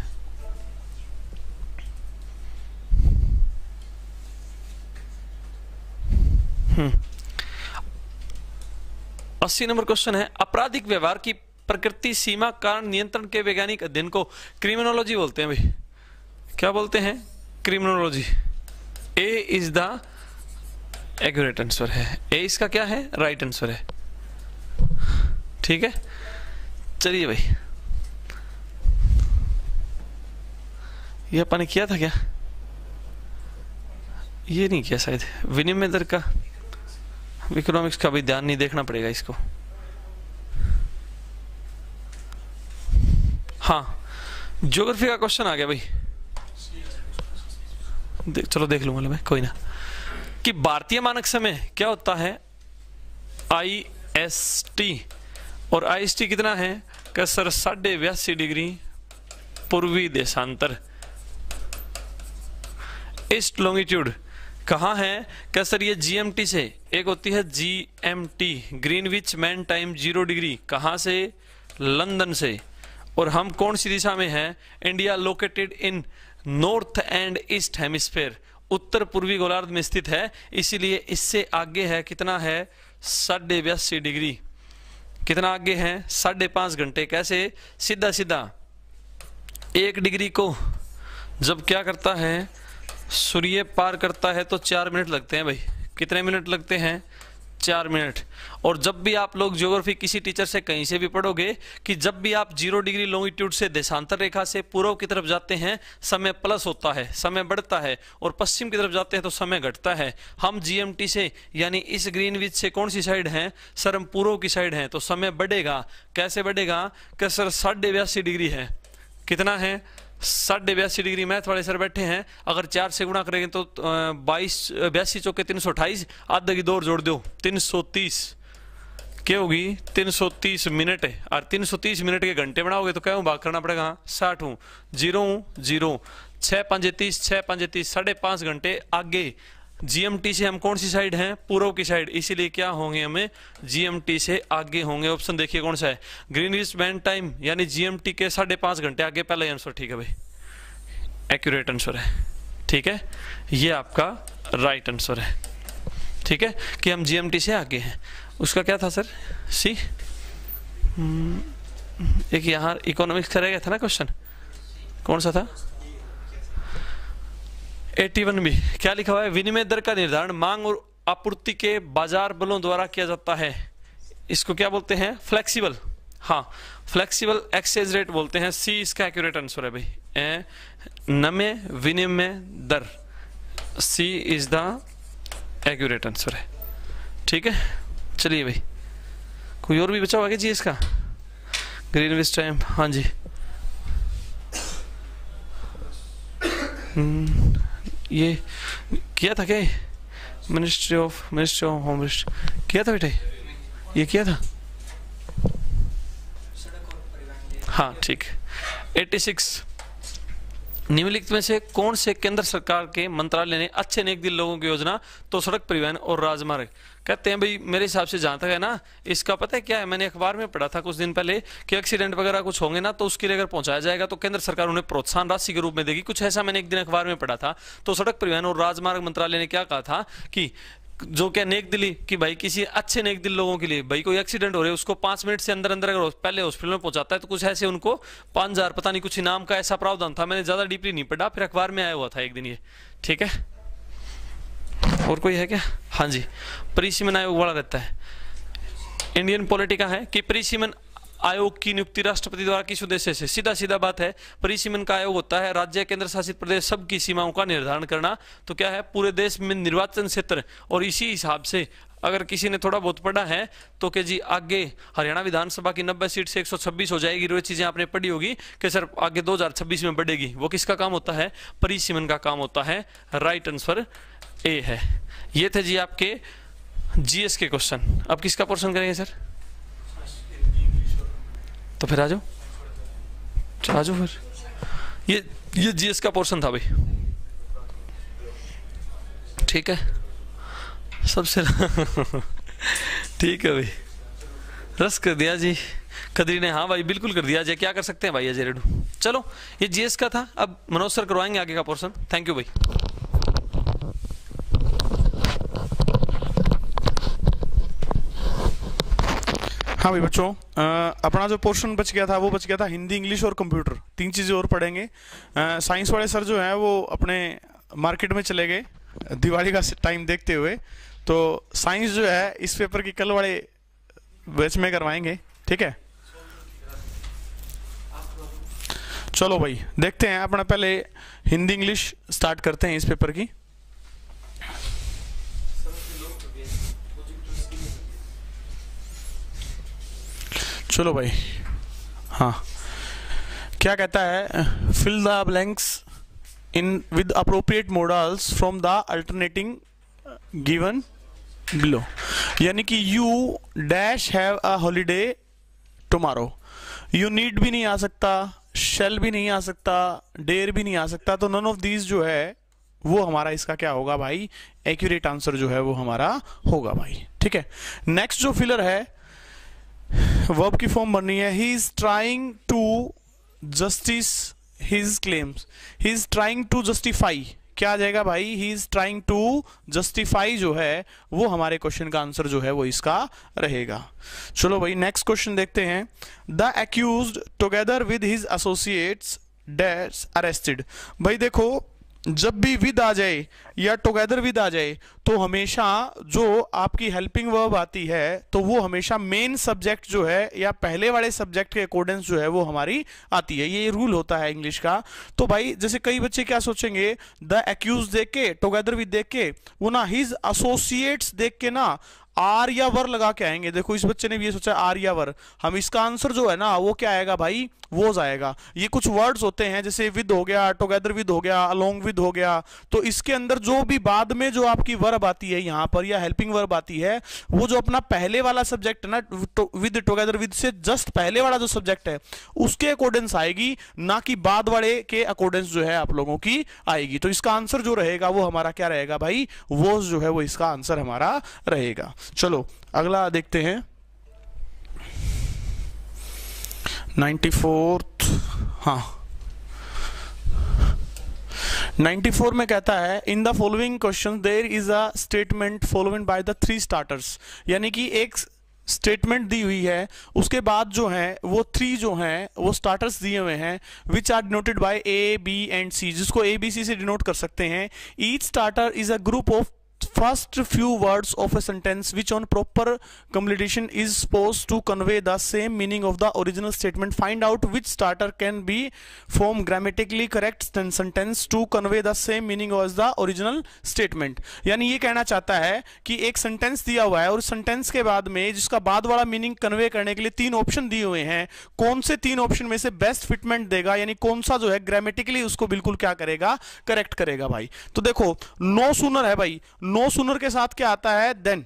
हम्म। अस्सी नंबर क्वेश्चन है आपराधिक व्यवहार की प्रकृति सीमा कारण नियंत्रण के वैज्ञानिक अध्ययन को क्रिमिनोलॉजी बोलते हैं भाई क्या बोलते हैं criminology A is the accurate answer है ए इसका क्या है राइट right आंसर है ठीक है चलिए भाई ये अपने किया था क्या ये नहीं किया शायद विनिमय दर का इकोनॉमिक्स का भी ध्यान नहीं देखना पड़ेगा इसको हाँ ज्योग्राफी का क्वेश्चन आ गया भाई चलो देख लूंगा मैं कोई ना कि भारतीय मानक समय क्या होता है आई एस टी और आई एस टी कितना है क्या सर साढ़े बयासी डिग्री पूर्वी देशांतर ईस्ट लॉन्गिट्यूड कहा है क्या सर ये जीएमटी से एक होती है GMT Greenwich mean time zero degree कहा से लंदन से और हम कौन सी दिशा में हैं India located in north and east hemisphere उत्तर पूर्वी गोलार्ध में स्थित है इसीलिए इससे आगे है कितना है साढ़े बयासी डिग्री कितना आगे है साढ़े पांच घंटे कैसे सीधा सीधा एक डिग्री को जब क्या करता है सूर्य पार करता है तो चार मिनट लगते हैं भाई कितने मिनट लगते हैं चार मिनट और जब भी आप लोग ज्योग्राफी किसी टीचर से कहीं से भी पढ़ोगे कि जब भी आप जीरो डिग्री लॉन्गिट्यूड से देशांतर रेखा से पूर्व की तरफ जाते हैं समय प्लस होता है समय बढ़ता है और पश्चिम की तरफ जाते हैं तो समय घटता है हम जीएमटी से यानी इस ग्रीन विच से कौन सी साइड है सर हम पूर्व की साइड हैं तो समय बढ़ेगा कैसे बढ़ेगा क्या सर साढ़े बयासी डिग्री है कितना है साढ़े बयासी डिग्री मैथ वाले सर बैठे हैं अगर चार से गुणा करेंगे तो बाईस बयासी चौके तीन सौ अट्ठाईस आधे की दौर जोड़ दो तीन सौ तीस क्या होगी तीन सौ तीस मिनट और तीन सौ तीस मिनट के घंटे बनाओगे तो क्या हूँ भाग करना पड़ेगा साठ हूँ जीरो हूँ जीरो छः पाँच तीस छः पाँच तीस साढ़े पाँच घंटे आगे जीएमटी से हम कौन सी साइड हैं पूर्व की साइड इसीलिए क्या होंगे हमें जीएमटी से आगे होंगे ऑप्शन देखिए कौन सा है ग्रीनिश बैंड टाइम यानी जीएमटी के साढ़े पांच घंटे आगे पहला आंसर ठीक है भाई एक्यूरेट आंसर है ठीक है ये आपका राइट आंसर है ठीक है कि हम जीएमटी से आगे हैं उसका क्या था सर सी hmm, एक यहाँ इकोनॉमिक्स का रह गया था ना क्वेश्चन कौन सा था 81 में क्या लिखा हुआ है विनिमय दर का निर्धारण मांग और आपूर्ति के बाजार बलों द्वारा किया जाता है इसको क्या बोलते हैं फ्लेक्सिबल हाँ फ्लेक्सिबल एक्सचेंज रेट बोलते हैं सी इसका एक्यूरेट आंसर है भाई नमे विनिमय दर C is the accurate answer है ठीक है चलिए भाई कोई और भी बचा हुआ जी इसका ग्रीन विस्ट टाइम हाँ जी हम्म। ये किया था क्या ministry of ministry of home ministry किया था बेटे ये किया था हाँ ठीक एट्टी सिक्स निम्नलिखित में से कौन से केंद्र सरकार के मंत्रालय ने अच्छे नेक दिल लोगों की योजना तो सड़क परिवहन और राजमार्ग कहते हैं भाई मेरे हिसाब से जहां तक है ना इसका पता है क्या है मैंने अखबार में पढ़ा था कुछ दिन पहले कि एक्सीडेंट वगैरह कुछ होंगे ना तो उसके लिए अगर पहुंचाया जाएगा तो केंद्र सरकार उन्हें प्रोत्साहन राशि के रूप में देगी कुछ ऐसा मैंने एक दिन अखबार में पढ़ा था तो सड़क परिवहन और राजमार्ग मंत्रालय ने क्या कहा था कि जो क्या नेक दिली कि भाई किसी अच्छे नेक दिल लोगों के लिए भाई कोई एक्सीडेंट हो रहा है उसको पांच मिनट से अंदर अंदर अगर पहले हॉस्पिटल में पहुंचाता है तो कुछ ऐसे उनको पांच हजार पता नहीं कुछ इनाम का ऐसा प्रावधान था मैंने ज्यादा डीपली नहीं पढ़ा फिर अखबार में आया हुआ था एक दिन ये ठीक है और कोई है क्या हाँ जी परिसीमन आयोग बड़ा रहता है इंडियन पॉलिटिका है कि परिसीमन आयोग की नियुक्ति राष्ट्रपति द्वारा किस उद्देश्य से सीधा सीधा बात है परिसीमन का आयोग होता है राज्य केंद्र शासित प्रदेश सबकी सीमाओं का निर्धारण करना तो क्या है पूरे देश में निर्वाचन क्षेत्र और इसी हिसाब से अगर किसी ने थोड़ा बहुत पढ़ा है तो के जी आगे हरियाणा विधानसभा की 90 सीट से 126 हो जाएगी वो चीजें आपने पढ़ी होगी कि सर आगे 2026 में बढ़ेगी वो किसका काम होता है परिसीमन का काम होता है राइट आंसर ए है ये थे जी आपके जीएस के क्वेश्चन अब किसका पोर्शन करेंगे सर तो फिर आ जाओ आ जाओ फिर ये ये जीएस का पोर्शन था भाई ठीक है सबसे ठीक है भाई रस कर दिया जी कदरी ने हाँ भाई बिल्कुल कर दिया जी क्या कर सकते हैं भाई अजय रेडू चलो ये जीएस का था अब मनोज सर करवाएंगे आगे का पोर्सन थैंक यू भाई हाँ भाई बच्चों अपना जो पोर्शन बच गया था वो बच गया था हिंदी इंग्लिश और कंप्यूटर तीन चीज़ें और पढ़ेंगे साइंस वाले सर जो हैं वो अपने मार्केट में चले गए दिवाली का टाइम देखते हुए तो साइंस जो है इस पेपर की कल वाले बैच में करवाएंगे ठीक है चलो भाई देखते हैं अपना पहले हिंदी इंग्लिश स्टार्ट करते हैं इस पेपर की चलो भाई हाँ क्या कहता है fill the blanks in with appropriate modals from the alternating given below यानी कि you dash have a holiday tomorrow you need भी नहीं आ सकता शेल भी नहीं आ सकता डेयर भी नहीं आ सकता तो नन ऑफ दीज जो है वो हमारा इसका क्या होगा भाई एक्यूरेट आंसर जो है वो हमारा होगा भाई ठीक है नेक्स्ट जो फिलर है वर्ब की फॉर्म बननी है he is trying to justice his claims he is trying to justify क्या आ जाएगा भाई he is trying to justify जो है वो हमारे क्वेश्चन का आंसर जो है वो इसका रहेगा चलो भाई नेक्स्ट क्वेश्चन देखते हैं the accused together with his associates dates arrested भाई देखो जब भी विद आ जाए या टुगेदर विद आ जाए तो हमेशा जो आपकी हेल्पिंग वर्ब आती है तो वो हमेशा मेन सब्जेक्ट जो है या पहले वाले सब्जेक्ट के अकॉर्डेंस जो है वो हमारी आती है ये रूल होता है इंग्लिश का तो भाई जैसे कई बच्चे क्या सोचेंगे द एक्यूज देख के टुगेदर विद देख के वो ना हिज एसोसिएट्स देख के ना आर या वर लगा के आएंगे देखो इस बच्चे ने भी ये सोचा आर या वर हम इसका आंसर जो है ना वो क्या आएगा भाई वोज आएगा ये कुछ वर्ड्स होते हैं जैसे विद हो गया टुगेदर विद हो गया अलोंग विद हो गया तो इसके अंदर जो भी बाद में जो आपकी वर्ब आती है यहाँ पर या हेल्पिंग वर्ब आती है वो जो अपना पहले वाला सब्जेक्ट है ना विद टुगेदर विद से जस्ट पहले वाला जो सब्जेक्ट है उसके अकॉर्डेंस आएगी ना कि बाद वाले के अकॉर्डेंस जो है आप लोगों की आएगी तो इसका आंसर जो रहेगा वो हमारा क्या रहेगा भाई वोज जो है वो इसका आंसर हमारा रहेगा चलो अगला देखते हैं नाइन्टी फोर्थ हाँ 94 में कहता है in the following question there is a statement following by the three starters यानी कि एक स्टेटमेंट दी हुई है उसके बाद जो है वो थ्री जो हैं वो स्टार्टर्स दिए हुए हैं which are denoted by A B and C जिसको ए बी सी से डिनोट कर सकते हैं each starter is a group of first few words of a sentence which on proper completion is supposed to convey the same meaning of the original statement find out which starter can be form grammatically correct sentence to convey the same meaning as the original statement yani ye kehna chahta hai ki ek sentence diya hua hai aur sentence के बाद में जिसका बाद वाला meaning convey करने के लिए तीन ऑप्शन दिए हुए हैं कौन से तीन ऑप्शन में से बेस्ट फिटमेंट देगा यानी कौन सा जो है ग्रामेटिकली उसको बिल्कुल क्या करेगा करेक्ट करेगा भाई तो देखो no no sooner hai bhai no sooner के साथ क्या आता है देन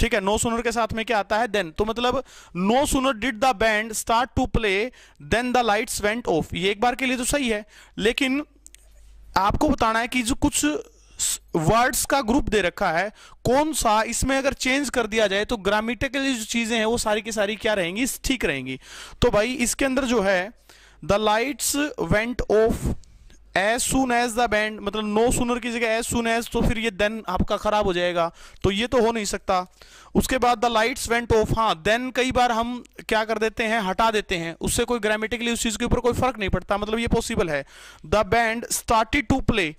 ठीक है नो सुनर के साथ में क्या आता है देन तो मतलब no sooner did the band start to play then the lights went off ये एक बार के लिए तो सही है लेकिन आपको बताना है कि जो कुछ वर्ड्स का ग्रुप दे रखा है कौन सा इसमें अगर चेंज कर दिया जाए तो ग्रामीटिकली जो चीजें हैं वो सारी की सारी क्या रहेंगी ठीक रहेंगी तो भाई इसके अंदर जो है the lights went off as soon as the band मतलब नो सुनर की जगह एज सुन एज तो फिर ये देन आपका ख़राब हो जाएगा तो ये तो हो नहीं सकता उसके बाद द लाइट्स वेंट ऑफ हाँ देन कई बार हम क्या कर देते हैं हटा देते हैं उससे कोई ग्रामेटिकली उस चीज़ के ऊपर कोई फर्क नहीं पड़ता मतलब ये पॉसिबल है the band started to play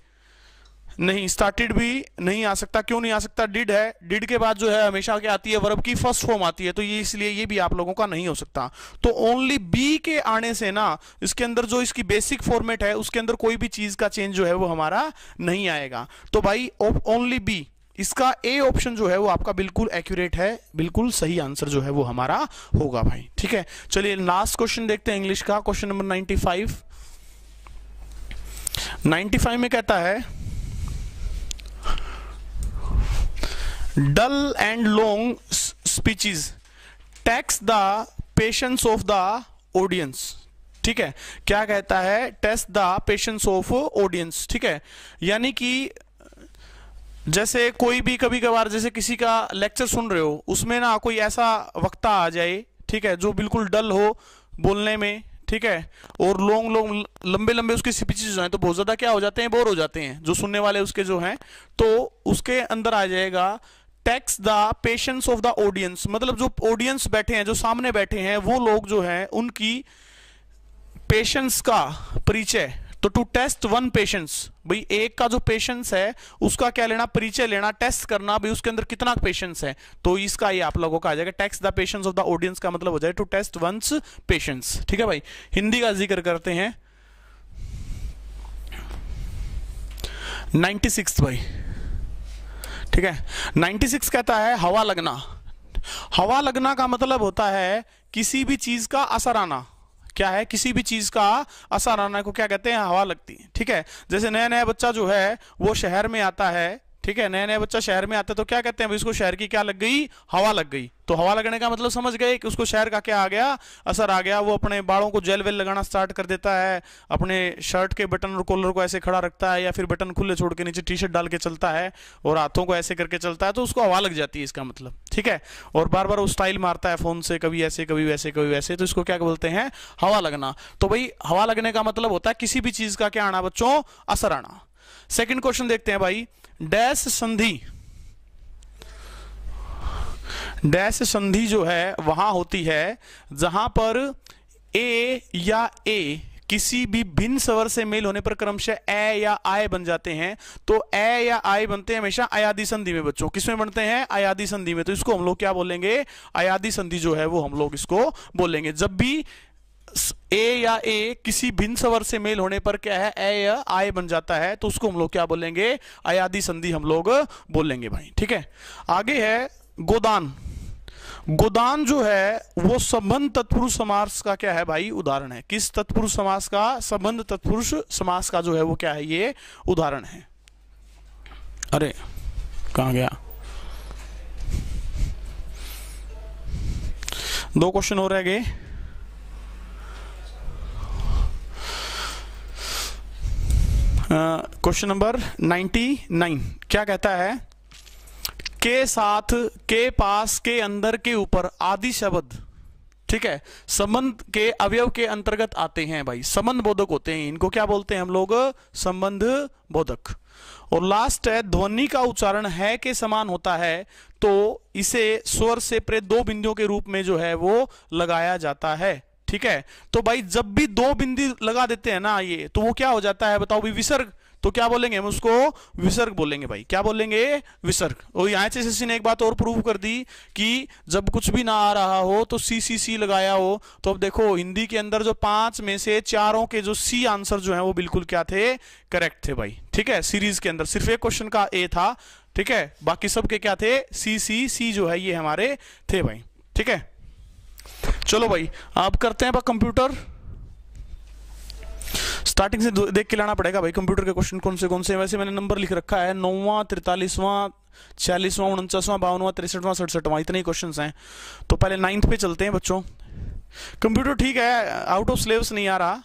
नहीं स्टार्टेड भी नहीं आ सकता क्यों नहीं आ सकता डिड है डिड के बाद जो है हमेशा के आती है वर्ब की फर्स्ट फॉर्म आती है तो ये इसलिए ये भी आप लोगों का नहीं हो सकता तो ओनली बी के आने से ना इसके अंदर जो इसकी बेसिक फॉर्मेट है उसके अंदर कोई भी चीज का चेंज जो है वो हमारा नहीं आएगा तो भाई ओनली बी इसका ए ऑप्शन जो है वो आपका बिल्कुल एक्यूरेट है बिल्कुल सही आंसर जो है वो हमारा होगा भाई ठीक है चलिए लास्ट क्वेश्चन देखते हैं इंग्लिश का क्वेश्चन नंबर नाइन्टी फाइव में कहता है dull and long speeches taxes the patience of the audience ठीक है क्या कहता है test the patience of audience ठीक है यानी कि जैसे कोई भी कभी कभार जैसे किसी का लेक्चर सुन रहे हो उसमें ना कोई ऐसा वक्ता आ जाए ठीक है जो बिल्कुल डल हो बोलने में ठीक है और लॉन्ग लॉन्ग लंबे लंबे उसके स्पीचेज जो हैं तो बहुत ज़्यादा क्या हो जाते हैं बोर हो जाते हैं जो सुनने वाले उसके जो हैं तो उसके अंदर आ जाएगा taxes the patience of the audience मतलब जो ऑडियंस बैठे हैं जो सामने बैठे हैं वो लोग जो हैं उनकी पेशेंस का परिचय तो टू टेस्ट वन पेशेंस भाई एक का जो पेशेंस है उसका क्या लेना परिचय लेना टेस्ट करना भाई उसके अंदर कितना पेशेंस है तो इसका ये आप लोगों का आ जाएगा taxes the patience of the audience का मतलब हो जाए टू टेस्ट वंस पेशेंस ठीक है भाई हिंदी का जिक्र करते हैं नाइन्टी सिक्स भाई ठीक है 96 कहता है हवा लगना हवा लगना का मतलब होता है किसी भी चीज का असर आना क्या है किसी भी चीज का असर आना को क्या कहते हैं हवा लगती है ठीक है जैसे नया नया बच्चा जो है वो शहर में आता है ठीक है नया नया बच्चा शहर में आता है तो क्या कहते हैं इसको शहर की क्या लग गई हवा लग गई तो हवा लगने का मतलब समझ गए कि उसको शहर का क्या आ गया असर आ गया वो अपने बालों को जेल वेल लगाना स्टार्ट कर देता है अपने शर्ट के बटन और कॉलर को ऐसे खड़ा रखता है या फिर बटन खुले छोड़ के नीचे टी शर्ट डाल के चलता है और हाथों को ऐसे करके चलता है तो उसको हवा लग जाती है इसका मतलब ठीक है और बार बार वो स्टाइल मारता है फोन से कभी ऐसे कभी वैसे कभी वैसे तो इसको क्या बोलते हैं हवा लगना तो भाई हवा लगने का मतलब होता है किसी भी चीज का क्या आना बच्चों असर आना सेकंड क्वेश्चन देखते हैं भाई डैश संधि डैश संधि जो है वहां होती है जहां पर ए या ए किसी भी भिन्न स्वर से मेल होने पर क्रमशः ए या आय बन जाते हैं तो ए या आय बनते हैं हमेशा अयादी संधि में बच्चों किसमें बनते हैं अयादी संधि में तो इसको हम लोग क्या बोलेंगे अयादी संधि जो है वो हम लोग इसको बोलेंगे जब भी ए या ए किसी भिन्न सवर से मेल होने पर क्या है ए या आय बन जाता है तो उसको हम लोग क्या बोलेंगे आयादी संधि हम लोग बोलेंगे भाई ठीक है आगे है गोदान गोदान जो है वो संबंध तत्पुरुष समास का क्या है भाई उदाहरण है किस तत्पुरुष समास का संबंध तत्पुरुष समास का जो है वो क्या है ये उदाहरण है अरे कहा गया दो क्वेश्चन हो रह गए क्वेश्चन नंबर 99 क्या कहता है के साथ के पास के अंदर के ऊपर आदि शब्द ठीक है संबंध के अवयव के अंतर्गत आते हैं भाई संबंध बोधक होते हैं इनको क्या बोलते हैं हम लोग संबंध बोधक और लास्ट है ध्वनि का उच्चारण है के समान होता है तो इसे स्वर से प्रे दो बिंदुओं के रूप में जो है वो लगाया जाता है ठीक है तो भाई जब भी दो बिंदी लगा देते हैं ना ये तो वो क्या हो जाता है बताओ भाई विसर्ग तो क्या बोलेंगे हम उसको विसर्ग बोलेंगे भाई क्या बोलेंगे विसर्ग और यहाँ से सी ने एक बात और प्रूव कर दी कि जब कुछ भी ना आ रहा हो तो सी सी सी लगाया हो तो अब देखो हिंदी के अंदर जो पांच में से चारों के जो सी आंसर जो है वो बिल्कुल क्या थे करेक्ट थे भाई ठीक है सीरीज के अंदर सिर्फ एक क्वेश्चन का ए था ठीक है बाकी सबके क्या थे सी सी सी जो है ये हमारे थे भाई ठीक है चलो भाई आप करते हैं कंप्यूटर स्टार्टिंग से देख के लाना पड़ेगा भाई कंप्यूटर के क्वेश्चन कौन से कौन से वैसे मैंने नंबर लिख रखा है नौवां तिरतालीसवां छियालीसवां उनचासवां बावनवां तिरसठवां सड़सठवां इतने ही क्वेश्चन हैं तो पहले नाइन्थ पे चलते हैं बच्चों कंप्यूटर ठीक है आउट ऑफ सिलेबस नहीं आ रहा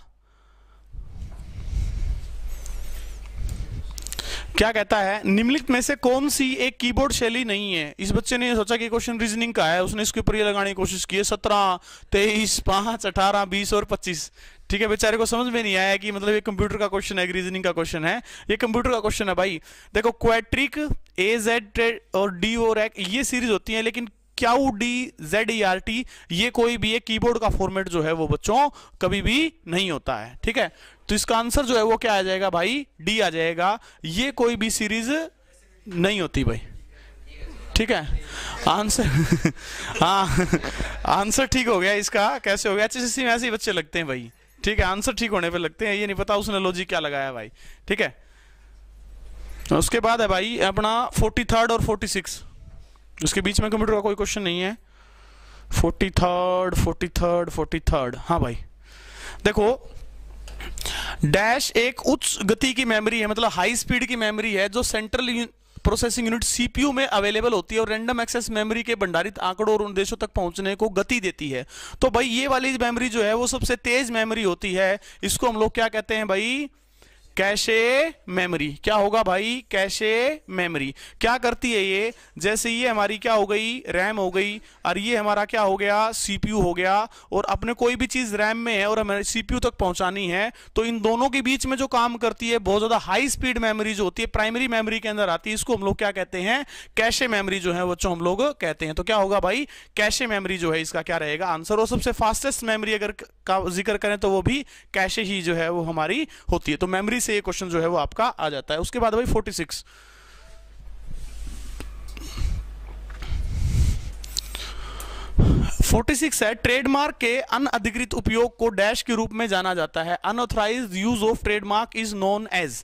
क्या कहता है निम्नलिखित में से कौन सी एक कीबोर्ड शैली नहीं है इस बच्चे ने सोचा कि क्वेश्चन रीजनिंग का है उसने इसके ऊपर ये लगाने की कोशिश की है सत्रह तेईस पांच अठारह बीस और पच्चीस ठीक है बेचारे को समझ में नहीं आया कि मतलब ये कंप्यूटर का क्वेश्चन है रीजनिंग का क्वेश्चन है ये कंप्यूटर का क्वेश्चन है भाई देखो क्वेट्रिक ए जेड और डी और एक ये सीरीज होती है लेकिन क्या D Z E R T ये कोई भी एक कीबोर्ड का फॉर्मेट जो है वो बच्चों कभी भी नहीं होता है ठीक है तो इसका आंसर जो है वो क्या आ जाएगा भाई डी आ जाएगा ये कोई भी सीरीज नहीं होती भाई ठीक है आंसर हाँ आंसर ठीक हो गया इसका कैसे हो गया एच में ऐसे ही बच्चे लगते हैं भाई ठीक है आंसर ठीक होने पे लगते हैं ये नहीं पता उसने लॉजिक क्या लगाया भाई ठीक है उसके बाद है भाई अपना फोर्टी थर्ड और फोर्टी सिक्स उसके बीच में कंप्यूटर का कोई क्वेश्चन नहीं है forty third forty third forty third हाँ भाई देखो डैश एक उच्च गति की मेमोरी है मतलब हाई स्पीड की मेमोरी है जो सेंट्रल प्रोसेसिंग यूनिट सीपीयू में अवेलेबल होती है और रैंडम एक्सेस मेमोरी के भंडारित आंकड़ों और उद्देश्यों तक पहुंचने को गति देती है तो भाई ये वाली मेमोरी जो है वो सबसे तेज मेमोरी होती है इसको हम लोग क्या कहते हैं भाई कैशे मेमोरी क्या होगा भाई कैशे मेमोरी क्या करती है ये जैसे ये हमारी क्या हो गई रैम हो गई और ये हमारा क्या हो गया सीपीयू हो गया और अपने कोई भी चीज़ रैम में है और हमें सीपीयू तक पहुंचानी है तो इन दोनों के बीच में जो काम करती है बहुत ज़्यादा हाई स्पीड मेमोरी जो होती है प्राइमरी मेमोरी के अंदर आती है इसको हम लोग क्या कहते हैं कैशे मेमरी जो है वो हम लोग कहते हैं तो क्या होगा भाई कैशे मेमरी जो है इसका क्या रहेगा आंसर और सबसे फास्टेस्ट मेमरी अगर का जिक्र करें तो वो भी कैशे ही जो है वो हमारी होती है तो मेमरी से ये क्वेश्चन जो है वो आपका आ जाता है उसके बाद भाई फोर्टी सिक्स फोर्टी सिक्स है ट्रेडमार्क के अनधिकृत उपयोग को डैश के रूप में जाना जाता है unauthorised use of trademark is known as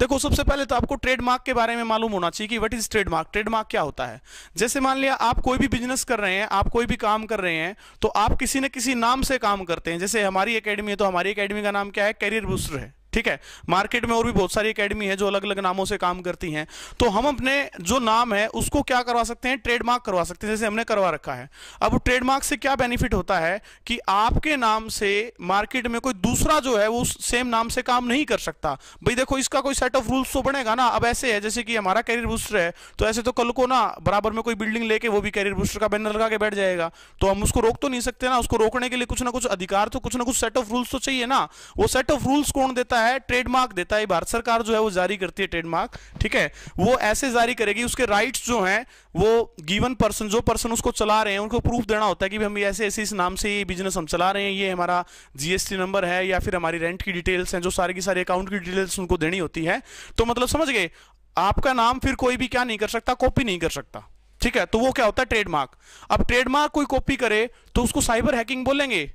देखो सबसे पहले तो आपको ट्रेडमार्क के बारे में मालूम होना चाहिए कि व्हाट इज ट्रेडमार्क ट्रेडमार्क क्या होता है जैसे मान लिया आप कोई भी बिजनेस कर रहे हैं आप कोई भी काम कर रहे हैं तो आप किसी न किसी नाम से काम करते हैं जैसे हमारी अकेडमी है तो हमारी अकेडमी का नाम क्या है कैरियर बूस्टर है ठीक है मार्केट में और भी बहुत सारी अकेडमी है जो अलग अलग नामों से काम करती हैं तो हम अपने जो नाम है उसको क्या करवा सकते हैं ट्रेडमार्क करवा सकते हैं जैसे हमने करवा रखा है अब ट्रेडमार्क से क्या बेनिफिट होता है कि आपके नाम से मार्केट में कोई दूसरा जो है वो सेम नाम से काम नहीं कर सकता भाई देखो इसका कोई सेट ऑफ रूल्स तो बनेगा ना अब ऐसे है जैसे कि हमारा कैरियर बूस्टर है तो ऐसे तो कल को ना बराबर में कोई बिल्डिंग लेके वो भी कैरियर बूस्टर का बैनर लगा के बैठ जाएगा तो हम उसको रोक तो नहीं सकते ना उसको रोकने के लिए कुछ ना कुछ अधिकार तो कुछ ना कुछ सेट ऑफ रूल्स तो चाहिए ना वो सेट ऑफ रूल्स कौन देता है है ट्रेडमार्क देता है भारत सरकार जो है वो जारी करती है ट्रेडमार्क ठीक है वो ऐसे जारी करेगी उसके राइट्स जो हैं वो गिवन पर्सन जो पर्सन उसको चला रहे हैं उनको प्रूफ देना होता है कि हम ऐसे ऐसे इस नाम से ये बिजनेस हम चला रहे हैं ये हमारा जीएसटी नंबर है या फिर हमारी रेंट की डिटेल्स हैं जो सारे की सारे अकाउंट की डिटेल्स उनको देनी होती है तो मतलब समझ गए आपका नाम फिर कोई भी क्या नहीं कर सकता कॉपी नहीं कर सकता ठीक है तो वो क्या होता है ट्रेडमार्क अब ट्रेडमार्क कोई कॉपी करे तो उसको साइबर हैकिंग बोलेंगे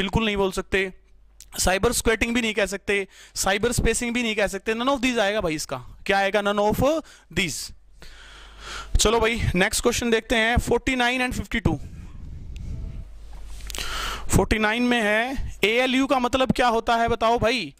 बिल्कुल नहीं बोल सकते साइबर स्क्वेटिंग भी नहीं कह सकते साइबर स्पेसिंग भी नहीं कह सकते नन ऑफ दीज आएगा भाई इसका क्या आएगा नन ऑफ दीज चलो भाई नेक्स्ट क्वेश्चन देखते हैं 49 एंड 52 49 में है ए का मतलब क्या होता है बताओ भाई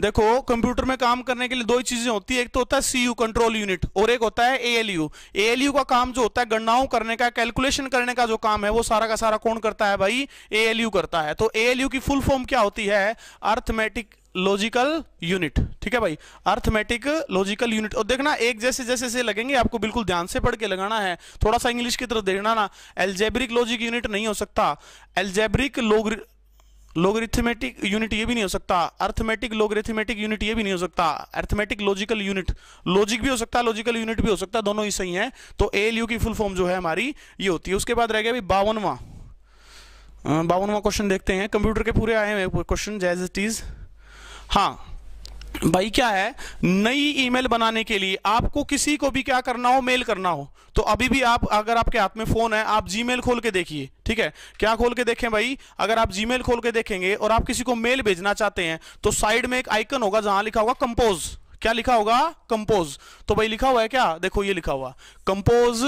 देखो कंप्यूटर में काम करने के लिए दो ही चीजें होती है एक तो होता है सीयू कंट्रोल यूनिट और एक होता है एएलयू एएलयू का काम जो होता है गणनाओं करने का कैलकुलेशन करने का जो काम है वो सारा का सारा कौन करता है भाई एएलयू करता है तो एएलयू की फुल फॉर्म क्या होती है अर्थमेटिक लॉजिकल यूनिट ठीक है भाई अर्थमेटिक लॉजिकल यूनिट और देखना एक जैसे जैसे से लगेंगे आपको बिल्कुल ध्यान से पढ़ के लगाना है थोड़ा सा इंग्लिश की तरफ देखना ना एल्जेब्रिक लॉजिक यूनिट नहीं हो सकता एल्जेब्रिक लोगरिथमेटिक यूनिट ये भी नहीं हो सकता अर्थमेटिक लोगरिथमेटिक यूनिट ये भी नहीं हो सकता अर्थमेटिक लॉजिकल यूनिट लॉजिक भी हो सकता है लॉजिकल यूनिट भी हो सकता है दोनों ही सही है तो एल यू की फुल फॉर्म जो है हमारी ये होती है उसके बाद रह गया अभी बावनवा बावनवा क्वेश्चन देखते हैं कंप्यूटर के पूरे आए हुए क्वेश्चन जैज इट इज हाँ भाई क्या है नई ईमेल बनाने के लिए आपको किसी को भी क्या करना हो मेल करना हो तो अभी भी आप अगर आपके हाथ में फ़ोन है आप जीमेल खोल के देखिए ठीक है क्या खोल के देखें भाई अगर आप जीमेल खोल के देखेंगे और आप किसी को मेल भेजना चाहते हैं तो साइड में एक आइकन होगा जहां लिखा होगा कंपोज क्या लिखा होगा कंपोज तो भाई लिखा हुआ है क्या देखो ये लिखा हुआ कंपोज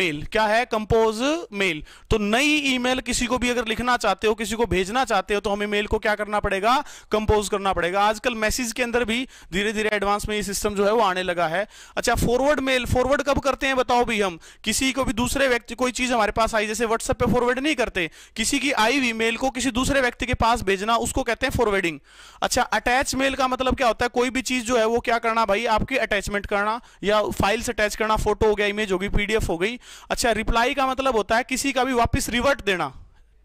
मेल क्या है कंपोज मेल तो नई ईमेल किसी को भी अगर लिखना चाहते हो किसी को भेजना चाहते हो तो हमें मेल को क्या करना पड़ेगा कंपोज करना पड़ेगा आजकल मैसेज के अंदर भी धीरे धीरे एडवांस में ये सिस्टम जो है वो आने लगा है अच्छा फॉरवर्ड मेल फॉरवर्ड कब करते हैं बताओ भी हम किसी को भी दूसरे व्यक्ति कोई चीज हमारे पास आई जैसे व्हाट्सएप पे फॉरवर्ड नहीं करते किसी की आई हुई मेल को किसी दूसरे व्यक्ति के पास भेजना उसको कहते हैं फॉरवर्डिंग अच्छा अटैच मेल का मतलब क्या होता है कोई भी चीज जो है वो क्या क्या करना भाई आपकी अटैचमेंट करना या फाइल से अटैच करना फोटो हो गया इमेज होगी पीडीएफ हो गई अच्छा रिप्लाई का मतलब होता है किसी का भी वापस रिवर्ट देना